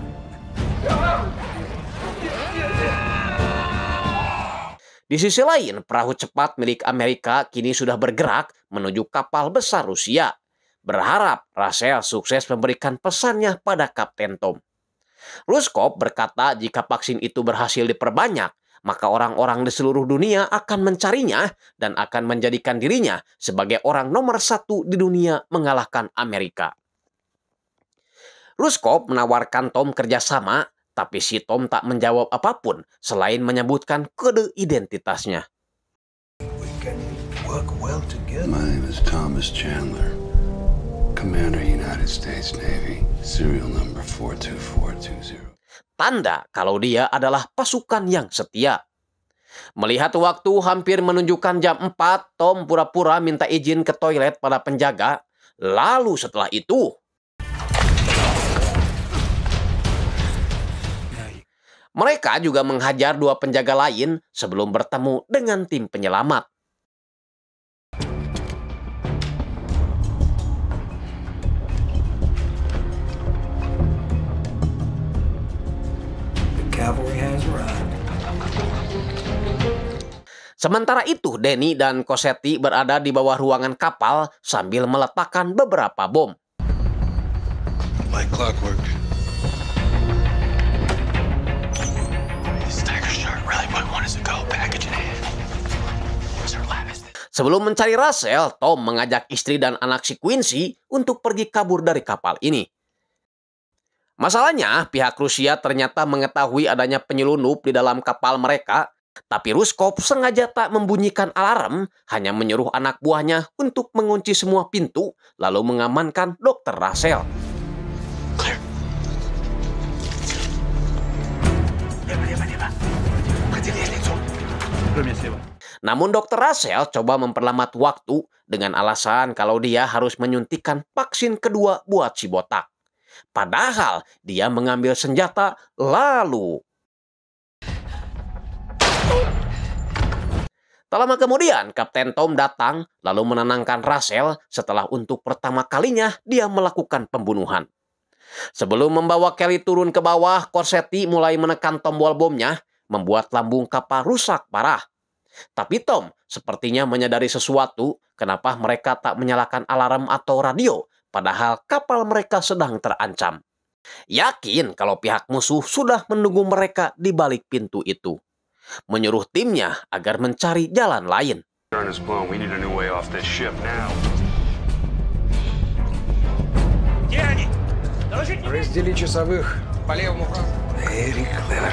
Di sisi lain, perahu cepat milik Amerika kini sudah bergerak menuju kapal besar Rusia. Berharap Rasel sukses memberikan pesannya pada Kapten Tom. Ruskov berkata jika vaksin itu berhasil diperbanyak, maka orang-orang di seluruh dunia akan mencarinya dan akan menjadikan dirinya sebagai orang nomor satu di dunia mengalahkan Amerika. Ruskov menawarkan Tom kerjasama, tapi si Tom tak menjawab apapun selain menyebutkan kode identitasnya. Tanda kalau dia adalah pasukan yang setia. Melihat waktu hampir menunjukkan jam 4, Tom pura-pura minta izin ke toilet pada penjaga. Lalu setelah itu, Mereka juga menghajar dua penjaga lain sebelum bertemu dengan tim penyelamat. Sementara itu, Denny dan Cosetti berada di bawah ruangan kapal sambil meletakkan beberapa bom. Sebelum mencari Russell, Tom mengajak istri dan anak si Quincy untuk pergi kabur dari kapal ini. Masalahnya, pihak Rusia ternyata mengetahui adanya penyelundup di dalam kapal mereka, tapi Ruskov sengaja tak membunyikan alarm, hanya menyuruh anak buahnya untuk mengunci semua pintu, lalu mengamankan dokter Russell. Clear. Namun dokter Russell coba memperlambat waktu dengan alasan kalau dia harus menyuntikkan vaksin kedua buat si botak. Padahal dia mengambil senjata lalu. Tak lama kemudian, Kapten Tom datang lalu menenangkan Russell setelah untuk pertama kalinya dia melakukan pembunuhan. Sebelum membawa Kelly turun ke bawah, Corsetti mulai menekan tombol bomnya, membuat lambung kapal rusak parah tapi Tom sepertinya menyadari sesuatu kenapa mereka tak menyalakan alarm atau radio padahal kapal mereka sedang terancam. Yakin kalau pihak musuh sudah menunggu mereka di balik pintu itu. Menyuruh timnya agar mencari jalan lain. Разделить часовых по левому Very clever,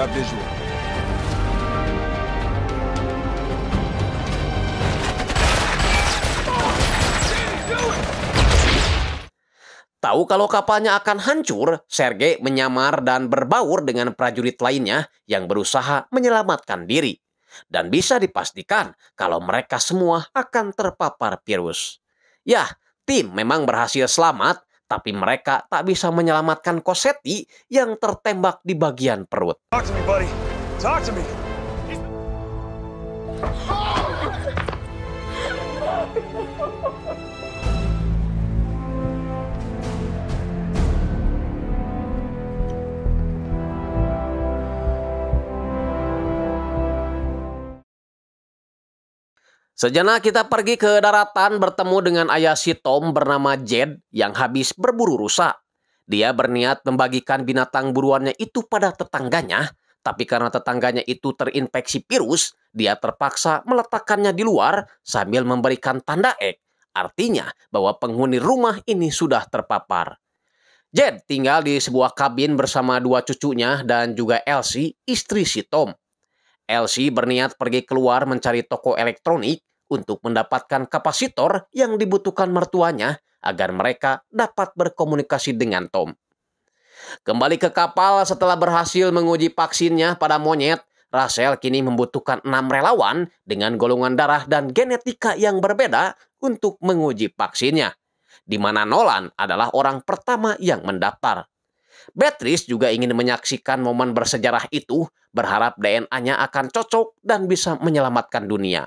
Tahu kalau kapalnya akan hancur, Sergei menyamar dan berbaur dengan prajurit lainnya yang berusaha menyelamatkan diri. Dan bisa dipastikan kalau mereka semua akan terpapar virus. Yah, tim memang berhasil selamat tapi mereka tak bisa menyelamatkan Kosetti yang tertembak di bagian perut. Talk to me, buddy. Talk to me. Sejenak kita pergi ke daratan bertemu dengan ayah si Tom bernama Jed yang habis berburu rusa. Dia berniat membagikan binatang buruannya itu pada tetangganya, tapi karena tetangganya itu terinfeksi virus, dia terpaksa meletakkannya di luar sambil memberikan tanda ek. Artinya bahwa penghuni rumah ini sudah terpapar. Jed tinggal di sebuah kabin bersama dua cucunya dan juga Elsie, istri si Tom. Elsie berniat pergi keluar mencari toko elektronik untuk mendapatkan kapasitor yang dibutuhkan mertuanya agar mereka dapat berkomunikasi dengan Tom. Kembali ke kapal setelah berhasil menguji vaksinnya pada monyet, Rachel kini membutuhkan enam relawan dengan golongan darah dan genetika yang berbeda untuk menguji vaksinnya, di mana Nolan adalah orang pertama yang mendaftar. Beatrice juga ingin menyaksikan momen bersejarah itu, berharap DNA-nya akan cocok dan bisa menyelamatkan dunia.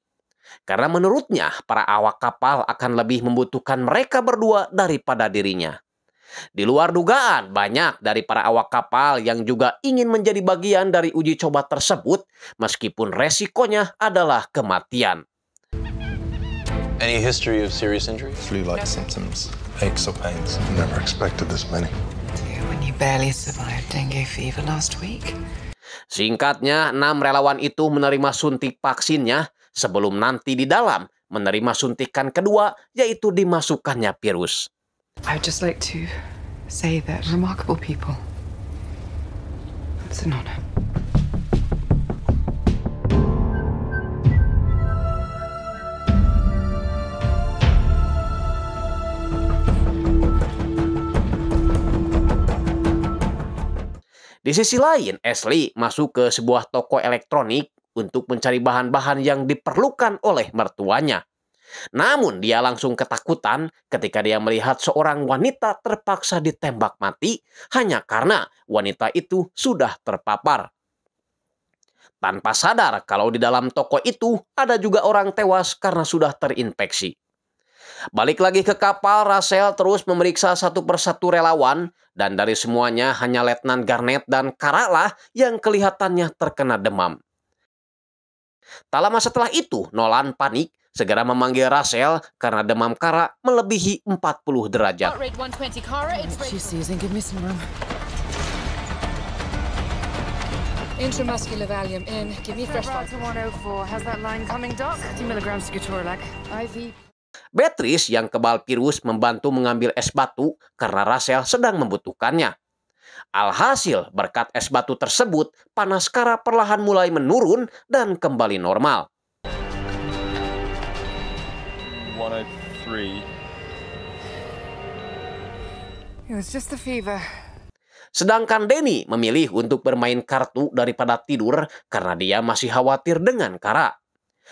Karena menurutnya para awak kapal akan lebih membutuhkan mereka berdua daripada dirinya. Di luar dugaan, banyak dari para awak kapal yang juga ingin menjadi bagian dari uji coba tersebut, meskipun resikonya adalah kematian. Singkatnya, enam relawan itu menerima suntik vaksinnya sebelum nanti di dalam menerima suntikan kedua yaitu dimasukkannya virus. I just like to say that remarkable people. It's an honor. Di sisi lain, Ashley masuk ke sebuah toko elektronik untuk mencari bahan-bahan yang diperlukan oleh mertuanya. Namun dia langsung ketakutan ketika dia melihat seorang wanita terpaksa ditembak mati hanya karena wanita itu sudah terpapar. Tanpa sadar kalau di dalam toko itu ada juga orang tewas karena sudah terinfeksi. Balik lagi ke kapal, Rasel terus memeriksa satu persatu relawan dan dari semuanya hanya Letnan Garnet dan Karalah yang kelihatannya terkena demam. Tak lama setelah itu, Nolan panik segera memanggil Rachel karena demam Kara melebihi 40 derajat. Intramuscular Beatrice yang kebal virus membantu mengambil es batu karena Rachel sedang membutuhkannya. Alhasil, berkat es batu tersebut, panas kara perlahan mulai menurun dan kembali normal. Oh It was just the fever. Sedangkan Denny memilih untuk bermain kartu daripada tidur karena dia masih khawatir dengan Kara.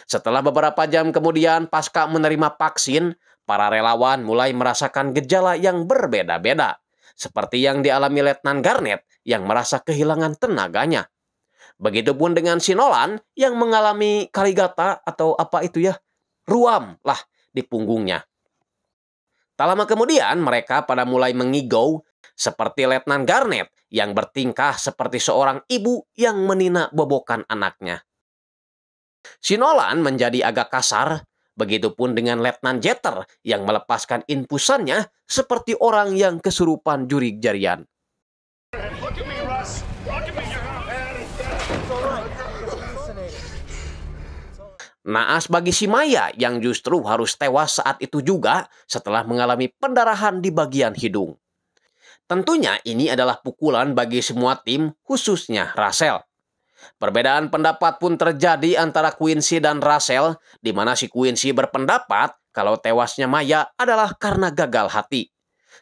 Setelah beberapa jam kemudian pasca menerima vaksin, para relawan mulai merasakan gejala yang berbeda-beda seperti yang dialami Letnan Garnet yang merasa kehilangan tenaganya. Begitupun dengan Sinolan yang mengalami kaligata atau apa itu ya, ruam lah di punggungnya. Tak lama kemudian mereka pada mulai mengigau seperti Letnan Garnet yang bertingkah seperti seorang ibu yang menina bobokan anaknya. Sinolan menjadi agak kasar Begitupun dengan Letnan Jeter yang melepaskan impusannya seperti orang yang kesurupan juri jarian. Naas bagi si Maya yang justru harus tewas saat itu juga setelah mengalami pendarahan di bagian hidung. Tentunya ini adalah pukulan bagi semua tim khususnya Russell. Perbedaan pendapat pun terjadi antara Quincy dan Russell, di mana si Quincy berpendapat kalau tewasnya Maya adalah karena gagal hati.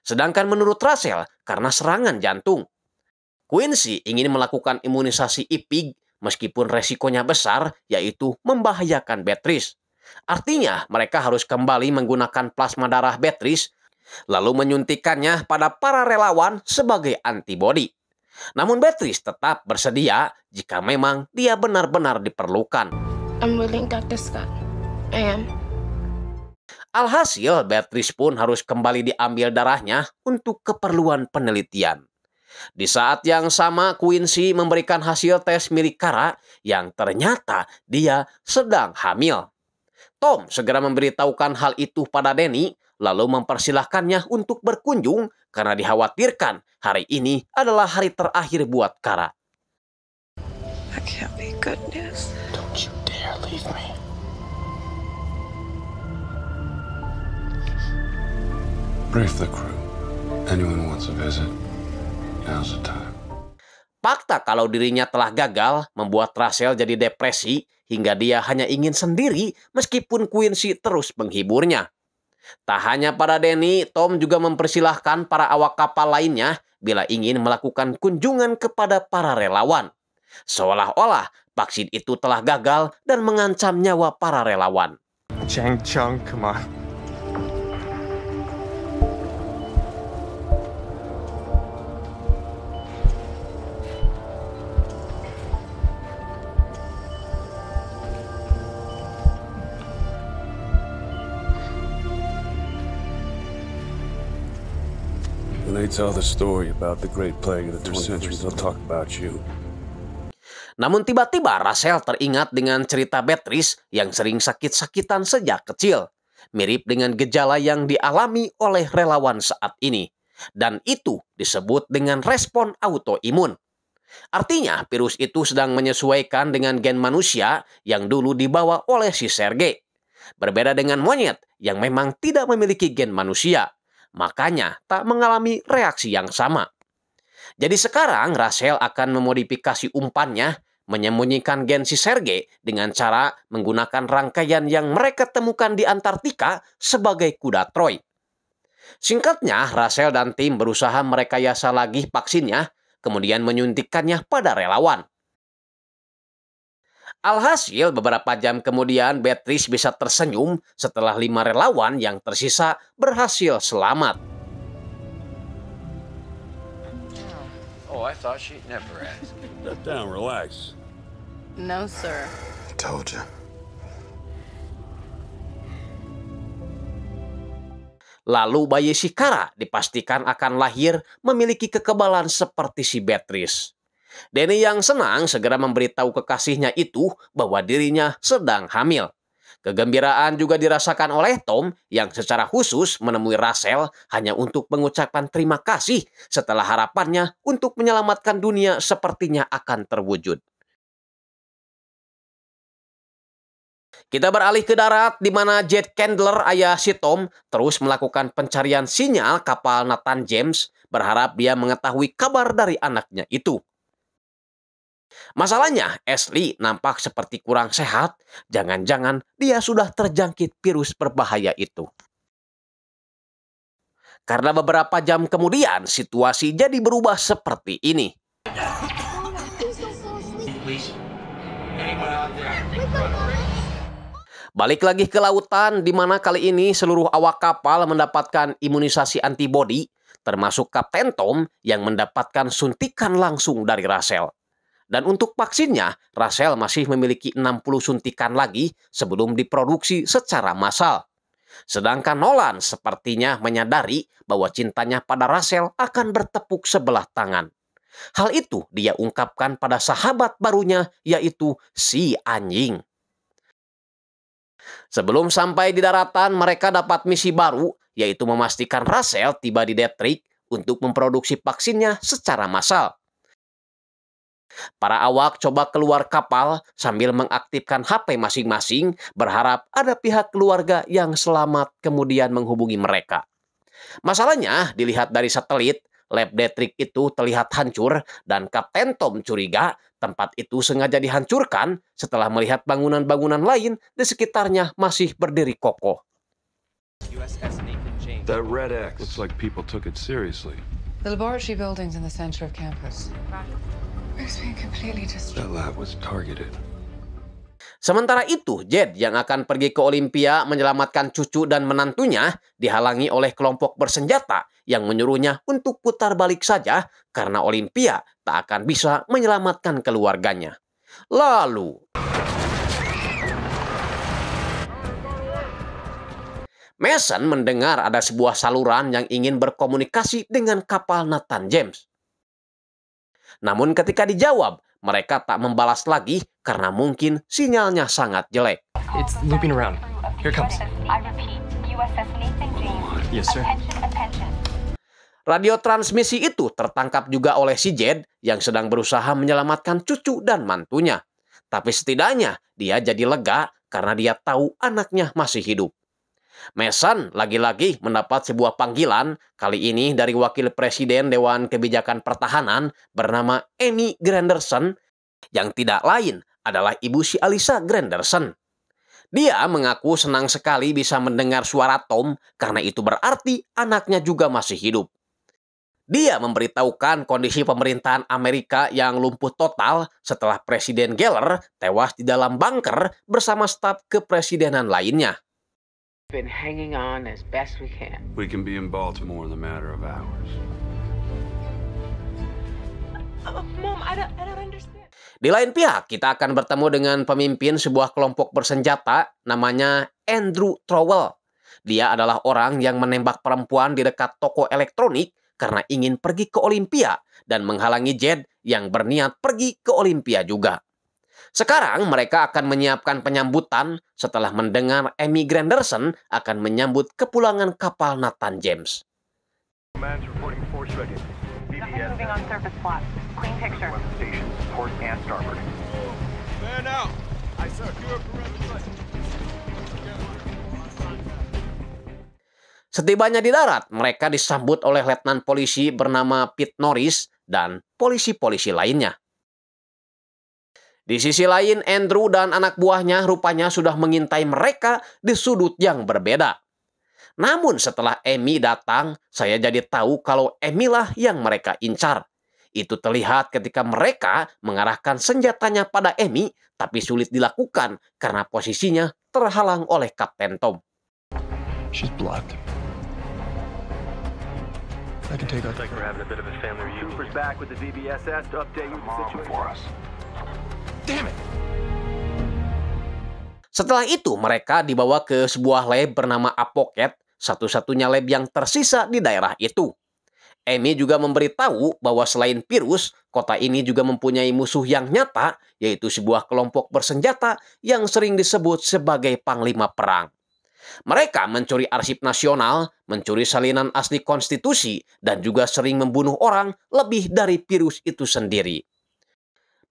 Sedangkan menurut Russell, karena serangan jantung. Quincy ingin melakukan imunisasi IPIG meskipun resikonya besar, yaitu membahayakan Beatrice. Artinya, mereka harus kembali menggunakan plasma darah Beatrice, lalu menyuntikannya pada para relawan sebagai antibodi. Namun Beatrice tetap bersedia jika memang dia benar-benar diperlukan. I'm willing Scott. I am. Alhasil, Beatrice pun harus kembali diambil darahnya untuk keperluan penelitian. Di saat yang sama, Quincy memberikan hasil tes milik Kara yang ternyata dia sedang hamil. Tom segera memberitahukan hal itu pada Denny lalu mempersilahkannya untuk berkunjung karena dikhawatirkan hari ini adalah hari terakhir buat Kara. Fakta kalau dirinya telah gagal membuat Rachel jadi depresi hingga dia hanya ingin sendiri meskipun Quincy terus menghiburnya. Tak hanya para Denny, Tom juga mempersilahkan para awak kapal lainnya bila ingin melakukan kunjungan kepada para relawan. Seolah-olah vaksin itu telah gagal dan mengancam nyawa para relawan. Chang Chang, come on. When they tell the story about the great plague of the 20 century, they'll talk about you. Namun tiba-tiba Rachel teringat dengan cerita Beatrice yang sering sakit-sakitan sejak kecil. Mirip dengan gejala yang dialami oleh relawan saat ini. Dan itu disebut dengan respon autoimun. Artinya virus itu sedang menyesuaikan dengan gen manusia yang dulu dibawa oleh si Sergei. Berbeda dengan monyet yang memang tidak memiliki gen manusia makanya tak mengalami reaksi yang sama. Jadi sekarang Rachel akan memodifikasi umpannya menyembunyikan gen si Serge dengan cara menggunakan rangkaian yang mereka temukan di Antartika sebagai kuda Troy. Singkatnya, Rachel dan tim berusaha merekayasa lagi vaksinnya, kemudian menyuntikkannya pada relawan. Alhasil beberapa jam kemudian Beatrice bisa tersenyum setelah lima relawan yang tersisa berhasil selamat. told you. Lalu bayi Sikara dipastikan akan lahir memiliki kekebalan seperti si Beatrice. Denny yang senang segera memberitahu kekasihnya itu bahwa dirinya sedang hamil. Kegembiraan juga dirasakan oleh Tom yang secara khusus menemui Rasel hanya untuk mengucapkan terima kasih setelah harapannya untuk menyelamatkan dunia sepertinya akan terwujud. Kita beralih ke darat di mana Jet Candler ayah si Tom terus melakukan pencarian sinyal kapal Nathan James berharap dia mengetahui kabar dari anaknya itu. Masalahnya, Ashley nampak seperti kurang sehat. Jangan-jangan dia sudah terjangkit virus berbahaya itu. Karena beberapa jam kemudian, situasi jadi berubah seperti ini. Balik lagi ke lautan, di mana kali ini seluruh awak kapal mendapatkan imunisasi antibodi, termasuk Kapten Tom yang mendapatkan suntikan langsung dari Russell. Dan untuk vaksinnya, Rasel masih memiliki 60 suntikan lagi sebelum diproduksi secara massal. Sedangkan Nolan sepertinya menyadari bahwa cintanya pada Rasel akan bertepuk sebelah tangan. Hal itu dia ungkapkan pada sahabat barunya yaitu si anjing. Sebelum sampai di daratan, mereka dapat misi baru, yaitu memastikan Russell tiba di Detrick untuk memproduksi vaksinnya secara massal. Para awak coba keluar kapal sambil mengaktifkan HP masing-masing, berharap ada pihak keluarga yang selamat kemudian menghubungi mereka. Masalahnya, dilihat dari satelit, lab detrik itu terlihat hancur dan Kapten Tom curiga tempat itu sengaja dihancurkan setelah melihat bangunan-bangunan lain di sekitarnya masih berdiri kokoh. The Sementara itu, Jed yang akan pergi ke Olimpia menyelamatkan cucu dan menantunya dihalangi oleh kelompok bersenjata yang menyuruhnya untuk putar balik saja karena Olimpia tak akan bisa menyelamatkan keluarganya. Lalu, Mason mendengar ada sebuah saluran yang ingin berkomunikasi dengan kapal Nathan James. Namun ketika dijawab, mereka tak membalas lagi karena mungkin sinyalnya sangat jelek. It's looping around. Here comes. I repeat, USS Nathan James. Oh, yes, sir. Radio transmisi itu tertangkap juga oleh si Jed yang sedang berusaha menyelamatkan cucu dan mantunya. Tapi setidaknya dia jadi lega karena dia tahu anaknya masih hidup. Mason lagi-lagi mendapat sebuah panggilan, kali ini dari Wakil Presiden Dewan Kebijakan Pertahanan bernama Amy Granderson, yang tidak lain adalah ibu si Alisa Granderson. Dia mengaku senang sekali bisa mendengar suara Tom karena itu berarti anaknya juga masih hidup. Dia memberitahukan kondisi pemerintahan Amerika yang lumpuh total setelah Presiden Geller tewas di dalam bunker bersama staf kepresidenan lainnya been hanging on as best we can. We can be in Baltimore in a matter of hours. Uh, Mom, I don't, I don't understand. Di lain pihak, kita akan bertemu dengan pemimpin sebuah kelompok bersenjata namanya Andrew Trowell. Dia adalah orang yang menembak perempuan di dekat toko elektronik karena ingin pergi ke Olimpia dan menghalangi Jed yang berniat pergi ke Olimpia juga. Sekarang mereka akan menyiapkan penyambutan setelah mendengar Amy Granderson akan menyambut kepulangan kapal Nathan James. Setibanya di darat, mereka disambut oleh letnan polisi bernama Pete Norris dan polisi-polisi lainnya. Di sisi lain, Andrew dan anak buahnya rupanya sudah mengintai mereka di sudut yang berbeda. Namun setelah Emmy datang, saya jadi tahu kalau Emilah yang mereka incar. Itu terlihat ketika mereka mengarahkan senjatanya pada Emmy, tapi sulit dilakukan karena posisinya terhalang oleh Kapten Tom. She's blocked. I can take her. Looks like we're having a bit of a family reunion. Cooper's back with the VBSS to update you the situation. for us. Damn it. Setelah itu, mereka dibawa ke sebuah lab bernama Apoket, satu-satunya lab yang tersisa di daerah itu. Amy juga memberitahu bahwa selain virus, kota ini juga mempunyai musuh yang nyata, yaitu sebuah kelompok bersenjata yang sering disebut sebagai Panglima Perang. Mereka mencuri arsip nasional, mencuri salinan asli konstitusi, dan juga sering membunuh orang lebih dari virus itu sendiri.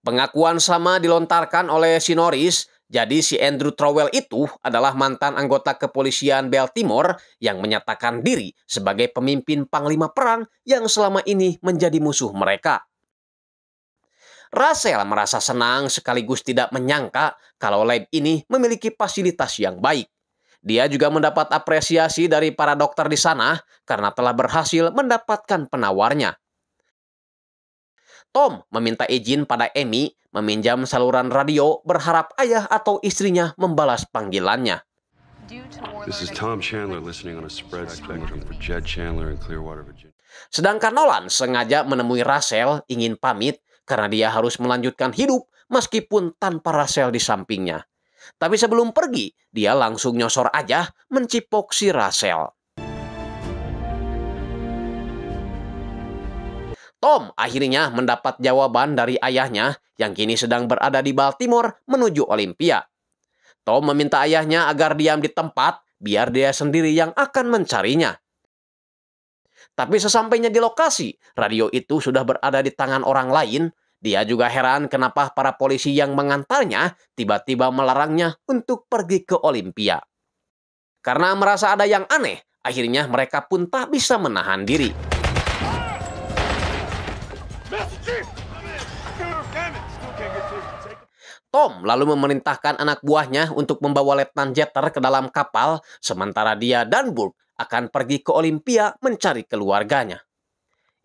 Pengakuan sama dilontarkan oleh Sinoris, jadi si Andrew Trowell itu adalah mantan anggota kepolisian Baltimore yang menyatakan diri sebagai pemimpin Panglima Perang yang selama ini menjadi musuh mereka. Russell merasa senang sekaligus tidak menyangka kalau lab ini memiliki fasilitas yang baik. Dia juga mendapat apresiasi dari para dokter di sana karena telah berhasil mendapatkan penawarnya. Tom meminta izin pada Emmy meminjam saluran radio berharap ayah atau istrinya membalas panggilannya. Sedangkan Nolan sengaja menemui Russell ingin pamit karena dia harus melanjutkan hidup meskipun tanpa Russell di sampingnya. Tapi sebelum pergi, dia langsung nyosor aja mencipok si Russell. Tom akhirnya mendapat jawaban dari ayahnya yang kini sedang berada di Baltimore menuju Olimpia. Tom meminta ayahnya agar diam di tempat biar dia sendiri yang akan mencarinya. Tapi sesampainya di lokasi, radio itu sudah berada di tangan orang lain. Dia juga heran kenapa para polisi yang mengantarnya tiba-tiba melarangnya untuk pergi ke Olimpia. Karena merasa ada yang aneh, akhirnya mereka pun tak bisa menahan diri. Tom lalu memerintahkan anak buahnya untuk membawa Letnan Jeter ke dalam kapal, sementara dia dan Burke akan pergi ke Olimpia mencari keluarganya.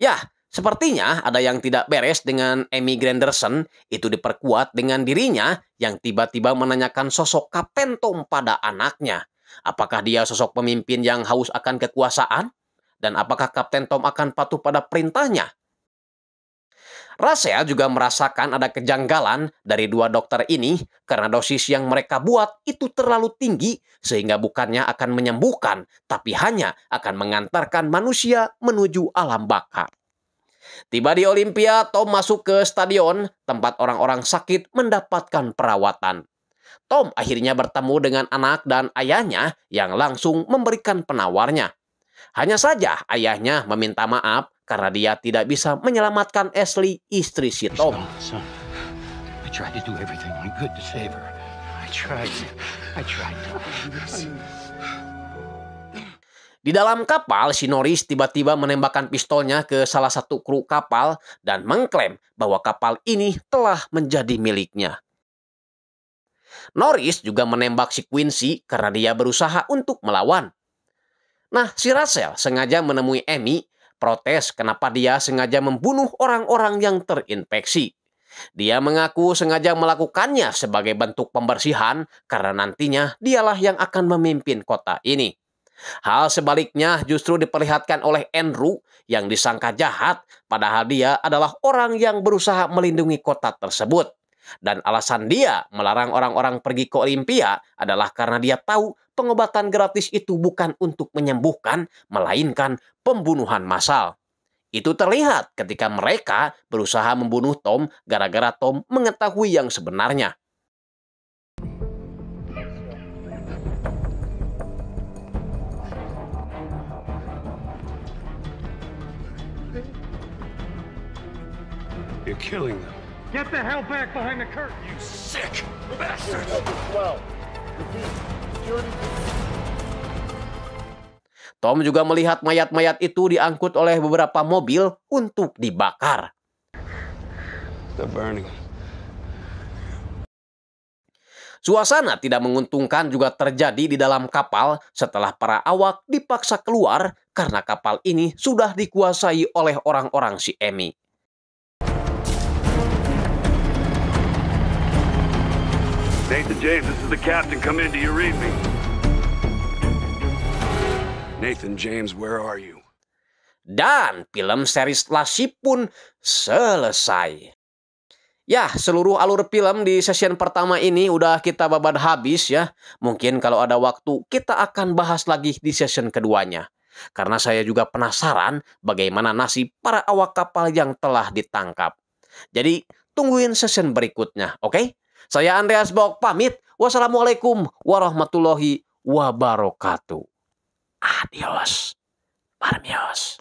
Yah, Sepertinya ada yang tidak beres dengan Amy Granderson, itu diperkuat dengan dirinya yang tiba-tiba menanyakan sosok Kapten Tom pada anaknya. Apakah dia sosok pemimpin yang haus akan kekuasaan? Dan apakah Kapten Tom akan patuh pada perintahnya? Rasea juga merasakan ada kejanggalan dari dua dokter ini karena dosis yang mereka buat itu terlalu tinggi sehingga bukannya akan menyembuhkan tapi hanya akan mengantarkan manusia menuju alam baka. Tiba di Olimpia, Tom masuk ke stadion tempat orang-orang sakit mendapatkan perawatan. Tom akhirnya bertemu dengan anak dan ayahnya yang langsung memberikan penawarnya. Hanya saja ayahnya meminta maaf karena dia tidak bisa menyelamatkan Ashley, istri si Tom. Di dalam kapal, si Norris tiba-tiba menembakkan pistolnya ke salah satu kru kapal dan mengklaim bahwa kapal ini telah menjadi miliknya. Norris juga menembak si Quincy karena dia berusaha untuk melawan. Nah, si Russell sengaja menemui Emmy protes kenapa dia sengaja membunuh orang-orang yang terinfeksi. Dia mengaku sengaja melakukannya sebagai bentuk pembersihan karena nantinya dialah yang akan memimpin kota ini. Hal sebaliknya justru diperlihatkan oleh Andrew yang disangka jahat padahal dia adalah orang yang berusaha melindungi kota tersebut. Dan alasan dia melarang orang-orang pergi ke Olimpia adalah karena dia tahu pengobatan gratis itu bukan untuk menyembuhkan, melainkan pembunuhan massal. Itu terlihat ketika mereka berusaha membunuh Tom gara-gara Tom mengetahui yang sebenarnya. You're killing them. Get the hell back behind the curtain, you sick bastard! Well, Tom juga melihat mayat-mayat itu diangkut oleh beberapa mobil untuk dibakar. Suasana tidak menguntungkan juga terjadi di dalam kapal setelah para awak dipaksa keluar karena kapal ini sudah dikuasai oleh orang-orang si Emi. Nathan James, this is the captain. Come in. Do you read me? Nathan James, where are you? Dan film series Lassi pun selesai. Ya, seluruh alur film di session pertama ini udah kita babat habis ya. Mungkin kalau ada waktu kita akan bahas lagi di session keduanya. Karena saya juga penasaran bagaimana nasib para awak kapal yang telah ditangkap. Jadi tungguin session berikutnya, oke? Okay? Saya Andreas Bok pamit. Wassalamualaikum warahmatullahi wabarakatuh. Adios. Parmios.